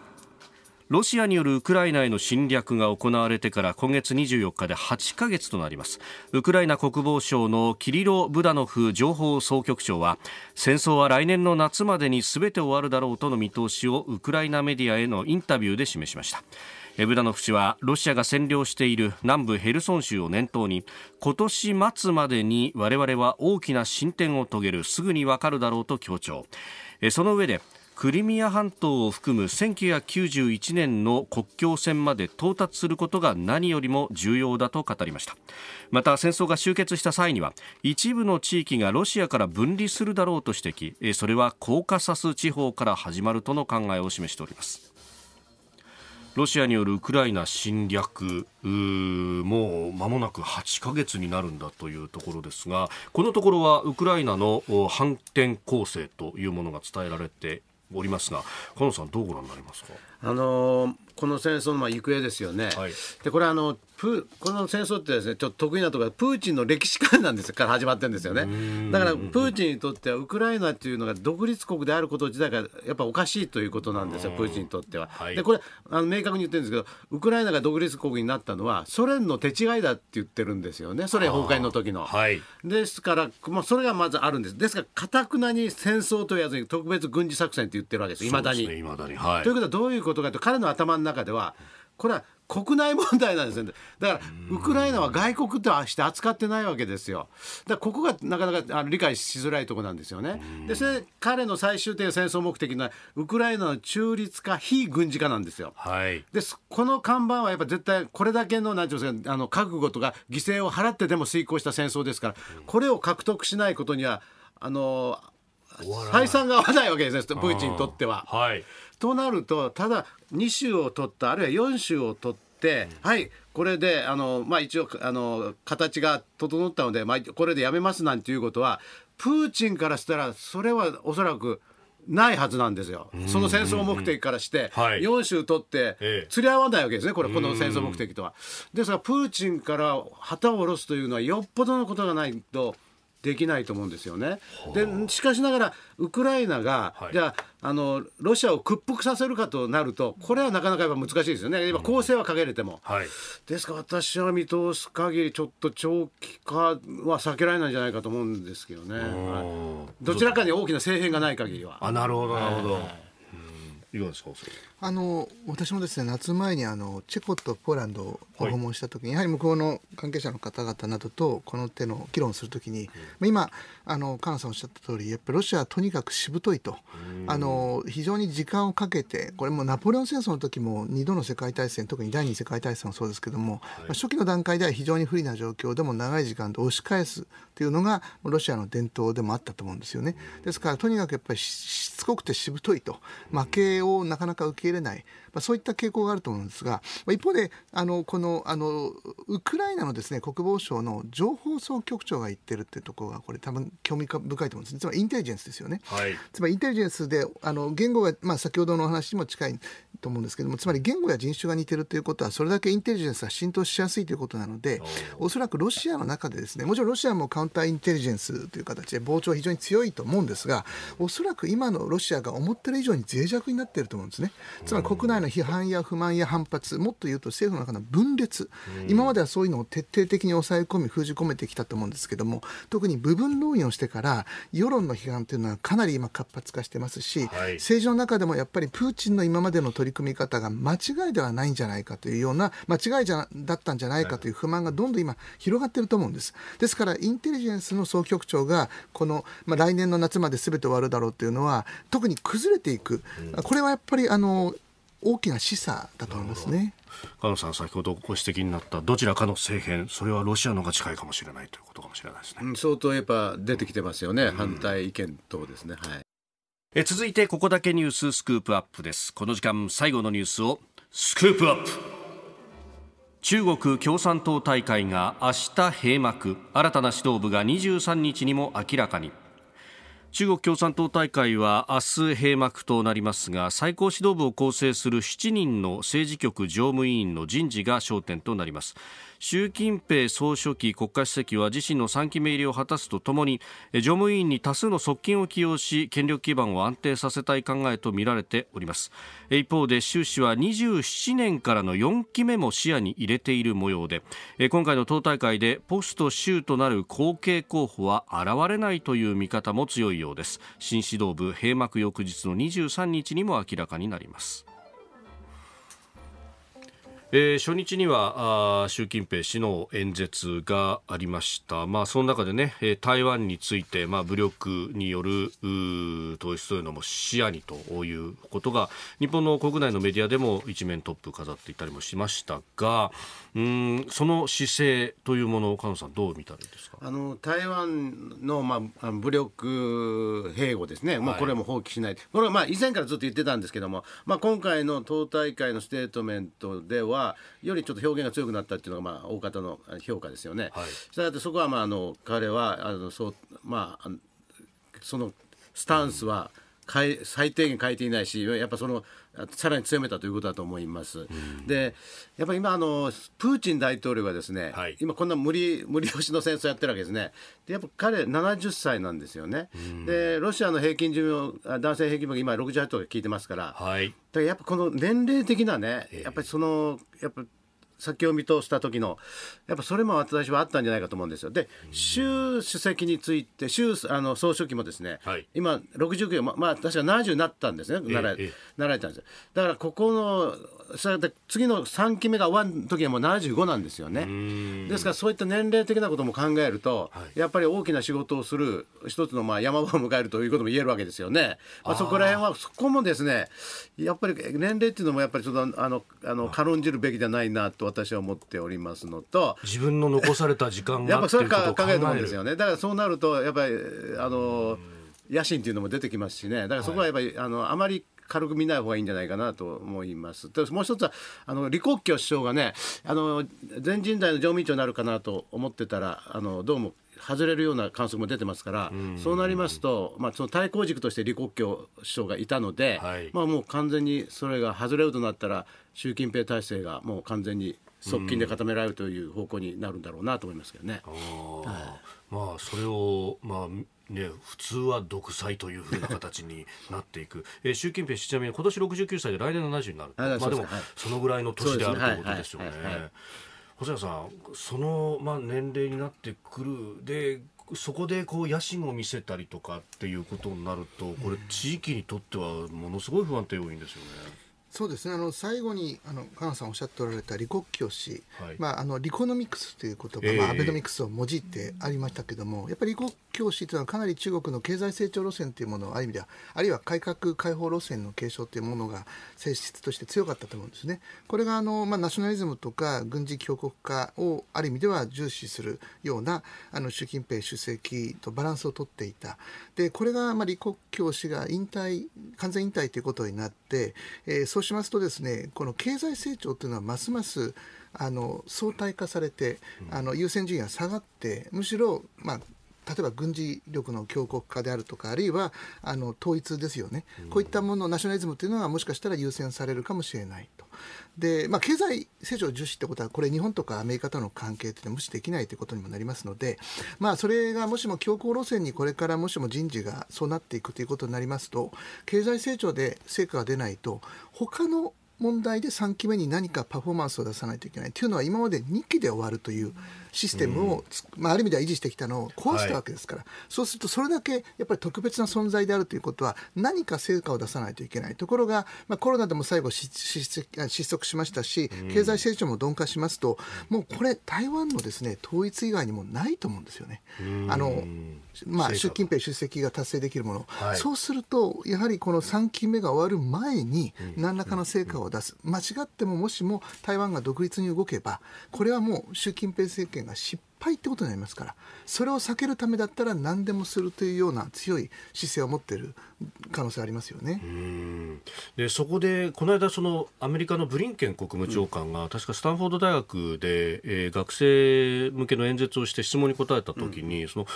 Speaker 1: ロシアによるウクライナへの侵略が行われてから今月24日で8ヶ月となりますウクライナ国防省のキリロ・ブダノフ情報総局長は戦争は来年の夏までに全て終わるだろうとの見通しをウクライナメディアへのインタビューで示しましたブダノフ氏はロシアが占領している南部ヘルソン州を念頭に今年末までに我々は大きな進展を遂げるすぐにわかるだろうと強調その上でクリミア半島を含む1991年の国境線まで到達することが何よりも重要だと語りましたまた戦争が終結した際には一部の地域がロシアから分離するだろうと指摘それはコーカサス地方から始まるとの考えを示しておりますロシアによるウクライナ侵略もう間もなく8ヶ月になるんだというところですがこのところはウクライナの
Speaker 4: 反転攻勢というものが伝えられておりますが河野さんどうご覧になりますかあのーこの戦争のまあ行方ですよね、はい、でこれあのプこの戦争ってですねちょっと得意なところプーチンの歴史観なんですから始まってるんですよねだからプーチンにとってはウクライナっていうのが独立国であること自体がやっぱおかしいということなんですよプーチンにとっては、はい、でこれあの明確に言ってるんですけどウクライナが独立国になったのはソ連の手違いだって言ってるんですよねソ連崩壊の時の、はい、ですから、まあ、それがまずあるんですですからかたくなに戦争と言わずに特別軍事作戦って言ってるわけですいまだに。ね、だにはい、ということはどういうことかと彼の頭の中ではこれは国内問題なんですよねだからウクライナは外国として扱ってないわけですよだからここがなかなか理解しづらいところなんですよねでそれ彼の最終的戦争目的のウクライナの中立化非軍事化なんですよ、はい、でこの看板はやっぱ絶対これだけの何て言うんですかあの覚悟とか犠牲を払ってでも遂行した戦争ですからこれを獲得しないことにはあの採算が合わないわけですねプーチンにとっては。はいとなるとただ2州を取ったあるいは4州を取って、はいこれであの、まあ、一応あの形が整ったので、まあ、これでやめますなんていうことはプーチンからしたらそれはおそらくないはずなんですよ、その戦争目的からして、4州取って、釣り合わないわけですね、これ、この戦争目的とは。ですから、プーチンから旗を下ろすというのは、よっぽどのことがないと。できないと思うんですよね。でしかしながらウクライナが、はい、じゃああのロシアを屈服させるかとなるとこれはなかなかやっぱ難しいですよね今攻勢はかけれても。うんはい、ですから私は見通す限りちょっと長期化は避けられないんじゃないかと思うんですけどね。はい、どちらかに大きな政変がない限りは。あなるほどなるほど、えーいかがですか
Speaker 3: あの私もですね夏前にあのチェコとポーランドを訪問した時に、はい、やはり向こうの関係者の方々などとこの手の議論するときに、うん、今あのカナさんおっしゃった通りやっぱりロシアはとにかくしぶといとあの非常に時間をかけてこれもナポレオン戦争の時も2度の世界大戦特に第二次世界大戦もそうですけども、はい、まあ、初期の段階では非常に不利な状況でも長い時間で押し返すっていうのがロシアの伝統でもあったと思うんですよね。ですからとにかくやっぱりしつこくてしぶといと負けをなかなか受け入れない、まあ、そういった傾向があると思うんですが一方であのこのあのウクライナのですね国防省の情報総局長が言ってるっていうところがこれ多分興味深いと思うんです、ね、つまりインテリジェンスですよね。はい、つまりインテリジェンスであの言語が、まあ、先ほどのお話にも近いと思うんですけどもつまり言語や人種が似てるということはそれだけインテリジェンスが浸透しやすいということなのでおそらくロシアの中でですねもちろんロシアもカウンターインテリジェンスという形で膨張非常に強いと思うんですがおそらく今のロシアが思ってる以上に脆弱になっていると思うんですねつまり国内の批判や不満や反発もっと言うと政府の中の分裂今まではそういうのを徹底的に抑え込み封じ込めてきたと思うんですけども特に部分動員をしてから世論の批判というのはかなり今活発化してますし、政治の中でもやっぱりプーチンの今までの取りり組み方が間違いではないんじゃないかというような、間違いじゃだったんじゃないかという不満がどんどん今広がってると思うんです。ですから、インテリジェンスの総局長が、この、まあ、来年の夏まで全て終わるだろうというのは、特に崩れていく。これはやっぱり、あの、大きな示唆だと思いますね。
Speaker 1: 加野さん、先ほどご指摘になったどちらかの政変、それはロシアのが近いかもしれないということかもしれないで
Speaker 4: すね。相当やっぱ出てきてますよね、うん、反対意
Speaker 1: 見等ですね。はいえ続いてここだけニューススクープアップですこの時間最後のニュースをスクープアップ中国共産党大会が明日閉幕新たな指導部が23日にも明らかに中国共産党大会は明日閉幕となりますが最高指導部を構成する7人の政治局常務委員の人事が焦点となります習近平総書記国家主席は自身の3期目入りを果たすとともに常務委員に多数の側近を起用し権力基盤を安定させたい考えとみられております一方で習氏は27年からの4期目も視野に入れている模様で今回の党大会でポスト習となる後継候補は現れないという見方も強いようです新指導部閉幕翌日の23日にも明らかになりますえー、初日には習近平氏の演説がありました、まあ、その中でね、えー、台湾について、まあ、武力による統一というのも視野にということが日本の国内のメディアでも一面トップ飾っていたりもしましたがうんその姿勢というものを菅野さんどう見たらいいです
Speaker 4: かあの台湾の、まあ、武力併合ですね、まあ、これも放棄しない、はい、これはまあ以前からずっと言ってたんですけども、まあ、今回の党大会のステートメントでははよりちょっと表現が強くなったっていうのがまあ大方の評価ですよね。はい、したがってそこはまああの彼はあのそうまあそのスタンスは、うん最低限変えていないし、やっぱそのさらに強めたということだと思います。うん、で、やっぱり今あの、プーチン大統領がですね、はい、今、こんな無理無理押しの戦争やってるわけですね、でやっぱ彼、70歳なんですよね、うん、でロシアの平均寿命、男性平均寿命、今、68とか聞いてますから、はい、だからやっぱこの年齢的なね、やっぱりその、やっぱ先を見通した時のやっぱそれも私はあったんじゃないかと思うんですよ。で習主席について習あの総書記もですね、はい、今69ままあ確か70になったんですねなら,、ええ、なられたんですだからここのさ次の3期目が終わる時はもう75なんですよね。ですからそういった年齢的なことも考えると、はい、やっぱり大きな仕事をする一つのまあ山場を迎えるということも言えるわけですよね。まあ、そこら辺はそこもですねやっぱり年齢っていうのもやっぱりちょっとあのあの軽んじるべきじゃないなと私は思っておりますのと自分の残
Speaker 1: された時間がやっぱそれか考えると思うんですよ
Speaker 4: ねだからそうなるとやっぱりあの野心っていうのも出てきますしねだからそこはやっぱり、はい、あのあまり軽く見ない方がいいんじゃないかなと思います。でもう一つは、あの李克強首相がね、あの全人代の常務委員長になるかなと思ってたら、あのどうも外れるような観測も出てますから、そうなりますと、まあ、その対抗軸として李克強首相がいたので、はい、まあ、もう完全にそれが外れるとなったら、習近平体制がもう完全に側近で固められるという方向になるんだろうなと思いますけどね。
Speaker 1: はあまあ、それを、まあね、普通は独裁というふうな形になっていく、え習近平ちなみに今年69歳で来年70になる、あまあ、でも、はい、そのぐらいの年である、ということですよね。細谷さんその、まあ、年齢になってくるでそこでこう野心を見せたりとかっていうことになるとこれ地域にとって
Speaker 3: はものすごい不安定要因ですよね。そうですねあの最後にあの菅野さんおっしゃっておられた李克強氏、はい、まあ、あのリコノミクスという言葉、えー、まあ、アベノミクスを用いてありましたけどもやっぱり李克強氏というのはかなり中国の経済成長路線というものをある意味ではあるいは改革開放路線の継承というものが性質として強かったと思うんですね。これがあの、まあ、ナショナリズムとか軍事強国化をある意味では重視するようなあの習近平主席とバランスをとっていたでこれが、まあ、李克強氏が引退完全引退ということになって、えーそうしますとですねこの経済成長というのはますますあの相対化されてあの優先順位が下がってむしろ、まあ、例えば軍事力の強国化であるとかあるいはあの統一ですよね、うん、こういったものナショナリズムというのはもしかしたら優先されるかもしれないと。でまあ、経済成長重視ってことはこれ日本とかアメリカとの関係って無視できないということにもなりますので、まあ、それがもしも強硬路線にこれからもしも人事がそうなっていくということになりますと経済成長で成果が出ないと他の問題で3期目に何かパフォーマンスを出さないといけないというのは今まで2期で終わるという。うんシステムを、うん、まあ、ある意味では維持してきたのを壊したわけですから、はい、そうするとそれだけやっぱり特別な存在であるということは何か成果を出さないといけないところが、まあ、コロナでも最後失速しましたし経済成長も鈍化しますと、うん、もうこれ台湾のですね統一以外にもないと思うんですよね。あのまあ、習近平主席が達成できるもの、はい、そうすると、やはりこの3期目が終わる前に、何らかの成果を出す、間違ってももしも台湾が独立に動けば、これはもう習近平政権は失敗ってことになりますからそれを避けるためだったら何でもするというような強い姿勢を持っている可能性ありますよねでそこでこの間その
Speaker 1: アメリカのブリンケン国務長官が、うん、確かスタンフォード大学で、えー、学生向けの演説をして質問に答えた時に、うん、その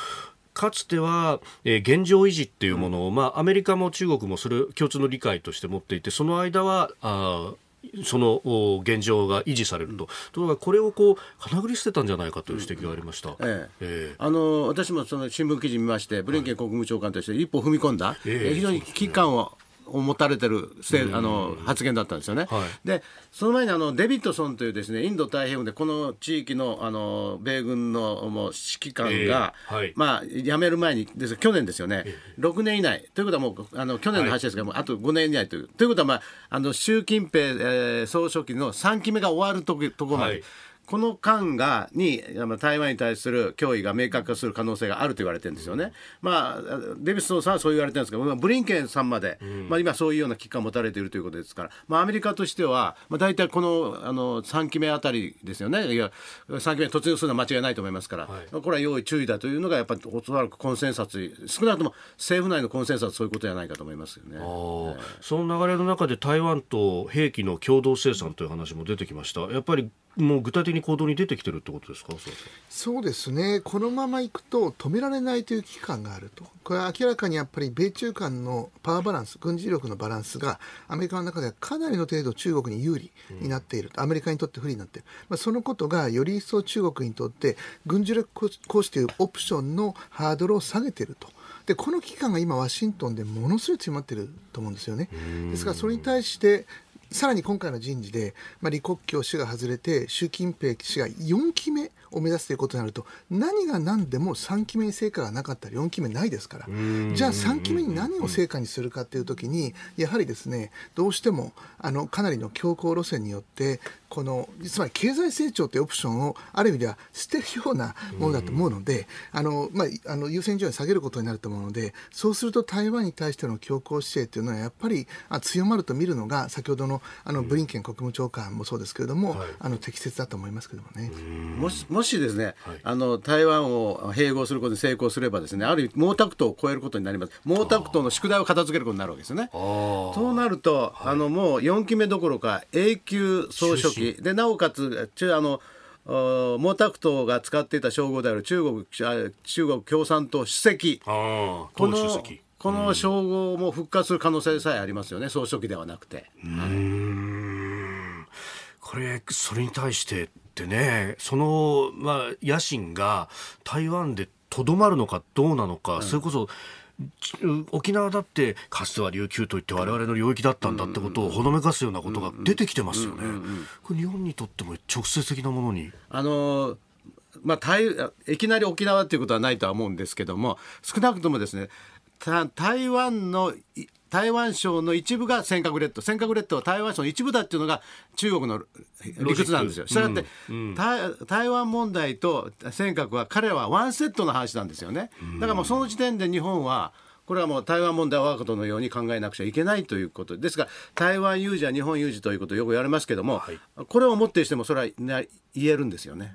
Speaker 1: かつては、えー、現状維持っていうものを、まあ、アメリカも中国もそれ共通の理解として持っていてその間はあその現状が維持されると、ところがこれをこう、かなぐり捨てたんじゃないかという
Speaker 4: 指摘がありました、うん、ええええ、あの私もその新聞記事見まして、ブリンケン国務長官として一歩踏み込んだ、ええ、非常に危機感を、を持たれてるせあの発言だったんですよね。はい、でその前にあのデビッドソンというですねインド太平洋でこの地域のあの米軍のもう指揮官が、えーはい、まあ、辞める前にです去年ですよね、えー、年以内ということはもうあの去年の話ですが、はい、あと五年以内というということは、まあ、あの習近平、えー、総書記の三期目が終わるとところまで。この間がに台湾に対する脅威が明確化する可能性があると言われてるんですよね、まあ、デビスさんはそう言われてるんですけど、ブリンケンさんまで、まあ、今、そういうような危機感を持たれているということですから、まあ、アメリカとしては、まあ、大体このあの3期目あたりですよね、いや3期目に突入するのは間違いないと思いますから、はい、これは要注意だというのが、やっぱりおそらくコンセンサス、少なくとも政府内のコンセンサス、そういうことじゃないかと思いますよね、その流れの中で、台湾と兵器の
Speaker 1: 共同生産という話も出てきました。やっぱりもう具体的に行動に出てきてるってことですか
Speaker 3: そうですね、このままいくと止められないという危機感があると、これは明らかにやっぱり米中間のパワーバランス、軍事力のバランスが、アメリカの中ではかなりの程度、中国に有利になっている、うん、アメリカにとって不利になっている、まあ、そのことがより一層、中国にとって、軍事力行使というオプションのハードルを下げていると。でこの危機感が今、ワシントンでものすごい強まっていると思うんですよね。ですから、それに対してさらに今回の人事で、まあ、李克強氏が外れて、習近平氏が4期目を目指すということになると、何が何でも3期目に成果がなかったら4期目ないですから、じゃあ3期目に何を成果にするかというときに、やはりですね、どうしても、あの、かなりの強硬路線によって、このつまり経済成長というオプションをある意味では捨てるようなものだと思うので、うん、あのまあ、あの優先順位を下げることになると思うのでそうすると台湾に対しての強硬姿勢というのはやっぱりあ強まると見るのが先ほどのあのブリンケン国務長官もそうですけれども、うんはい、あの適切だと思いますけども
Speaker 4: ねもしもしですね、はい、あの台湾を併合することに成功すればですねある意味毛沢東を超えることになります毛沢東の宿題を片付けることになるわけですよね。となると、はい、あのもう4期目どころか永久総書記しでなおかつあの毛沢東が使っていた称号である中国中国共産党主席このこの称号も復活する可能性さえありますよね、総書記ではなくて。
Speaker 1: はい、これそれに対してってねその、まあ、野心が台湾でとどまるのかどうなのか、うん、それこそ沖縄だってかつては琉球といって我々の領域だったんだってことをほのめかすようなことが出てきてますよね。これ日本にとっても直接的なものに
Speaker 4: あのーまあ、いきなり沖縄ということはないとは思うんですけども少なくともですね台湾の台湾省の一部が尖閣列島尖閣列島は台湾省の一部だっていうのが中国の理屈なんですよ。したがって、うんうん、台湾問題と尖閣は彼はワンセットの話なんですよね。だからもうその時点で日本はこれはもう台湾問題は我がことのように考えなくちゃいけないということですが台湾有事は日本有事ということをよく言われますけども、はい、これをもってしてもそれは言えるんですよね。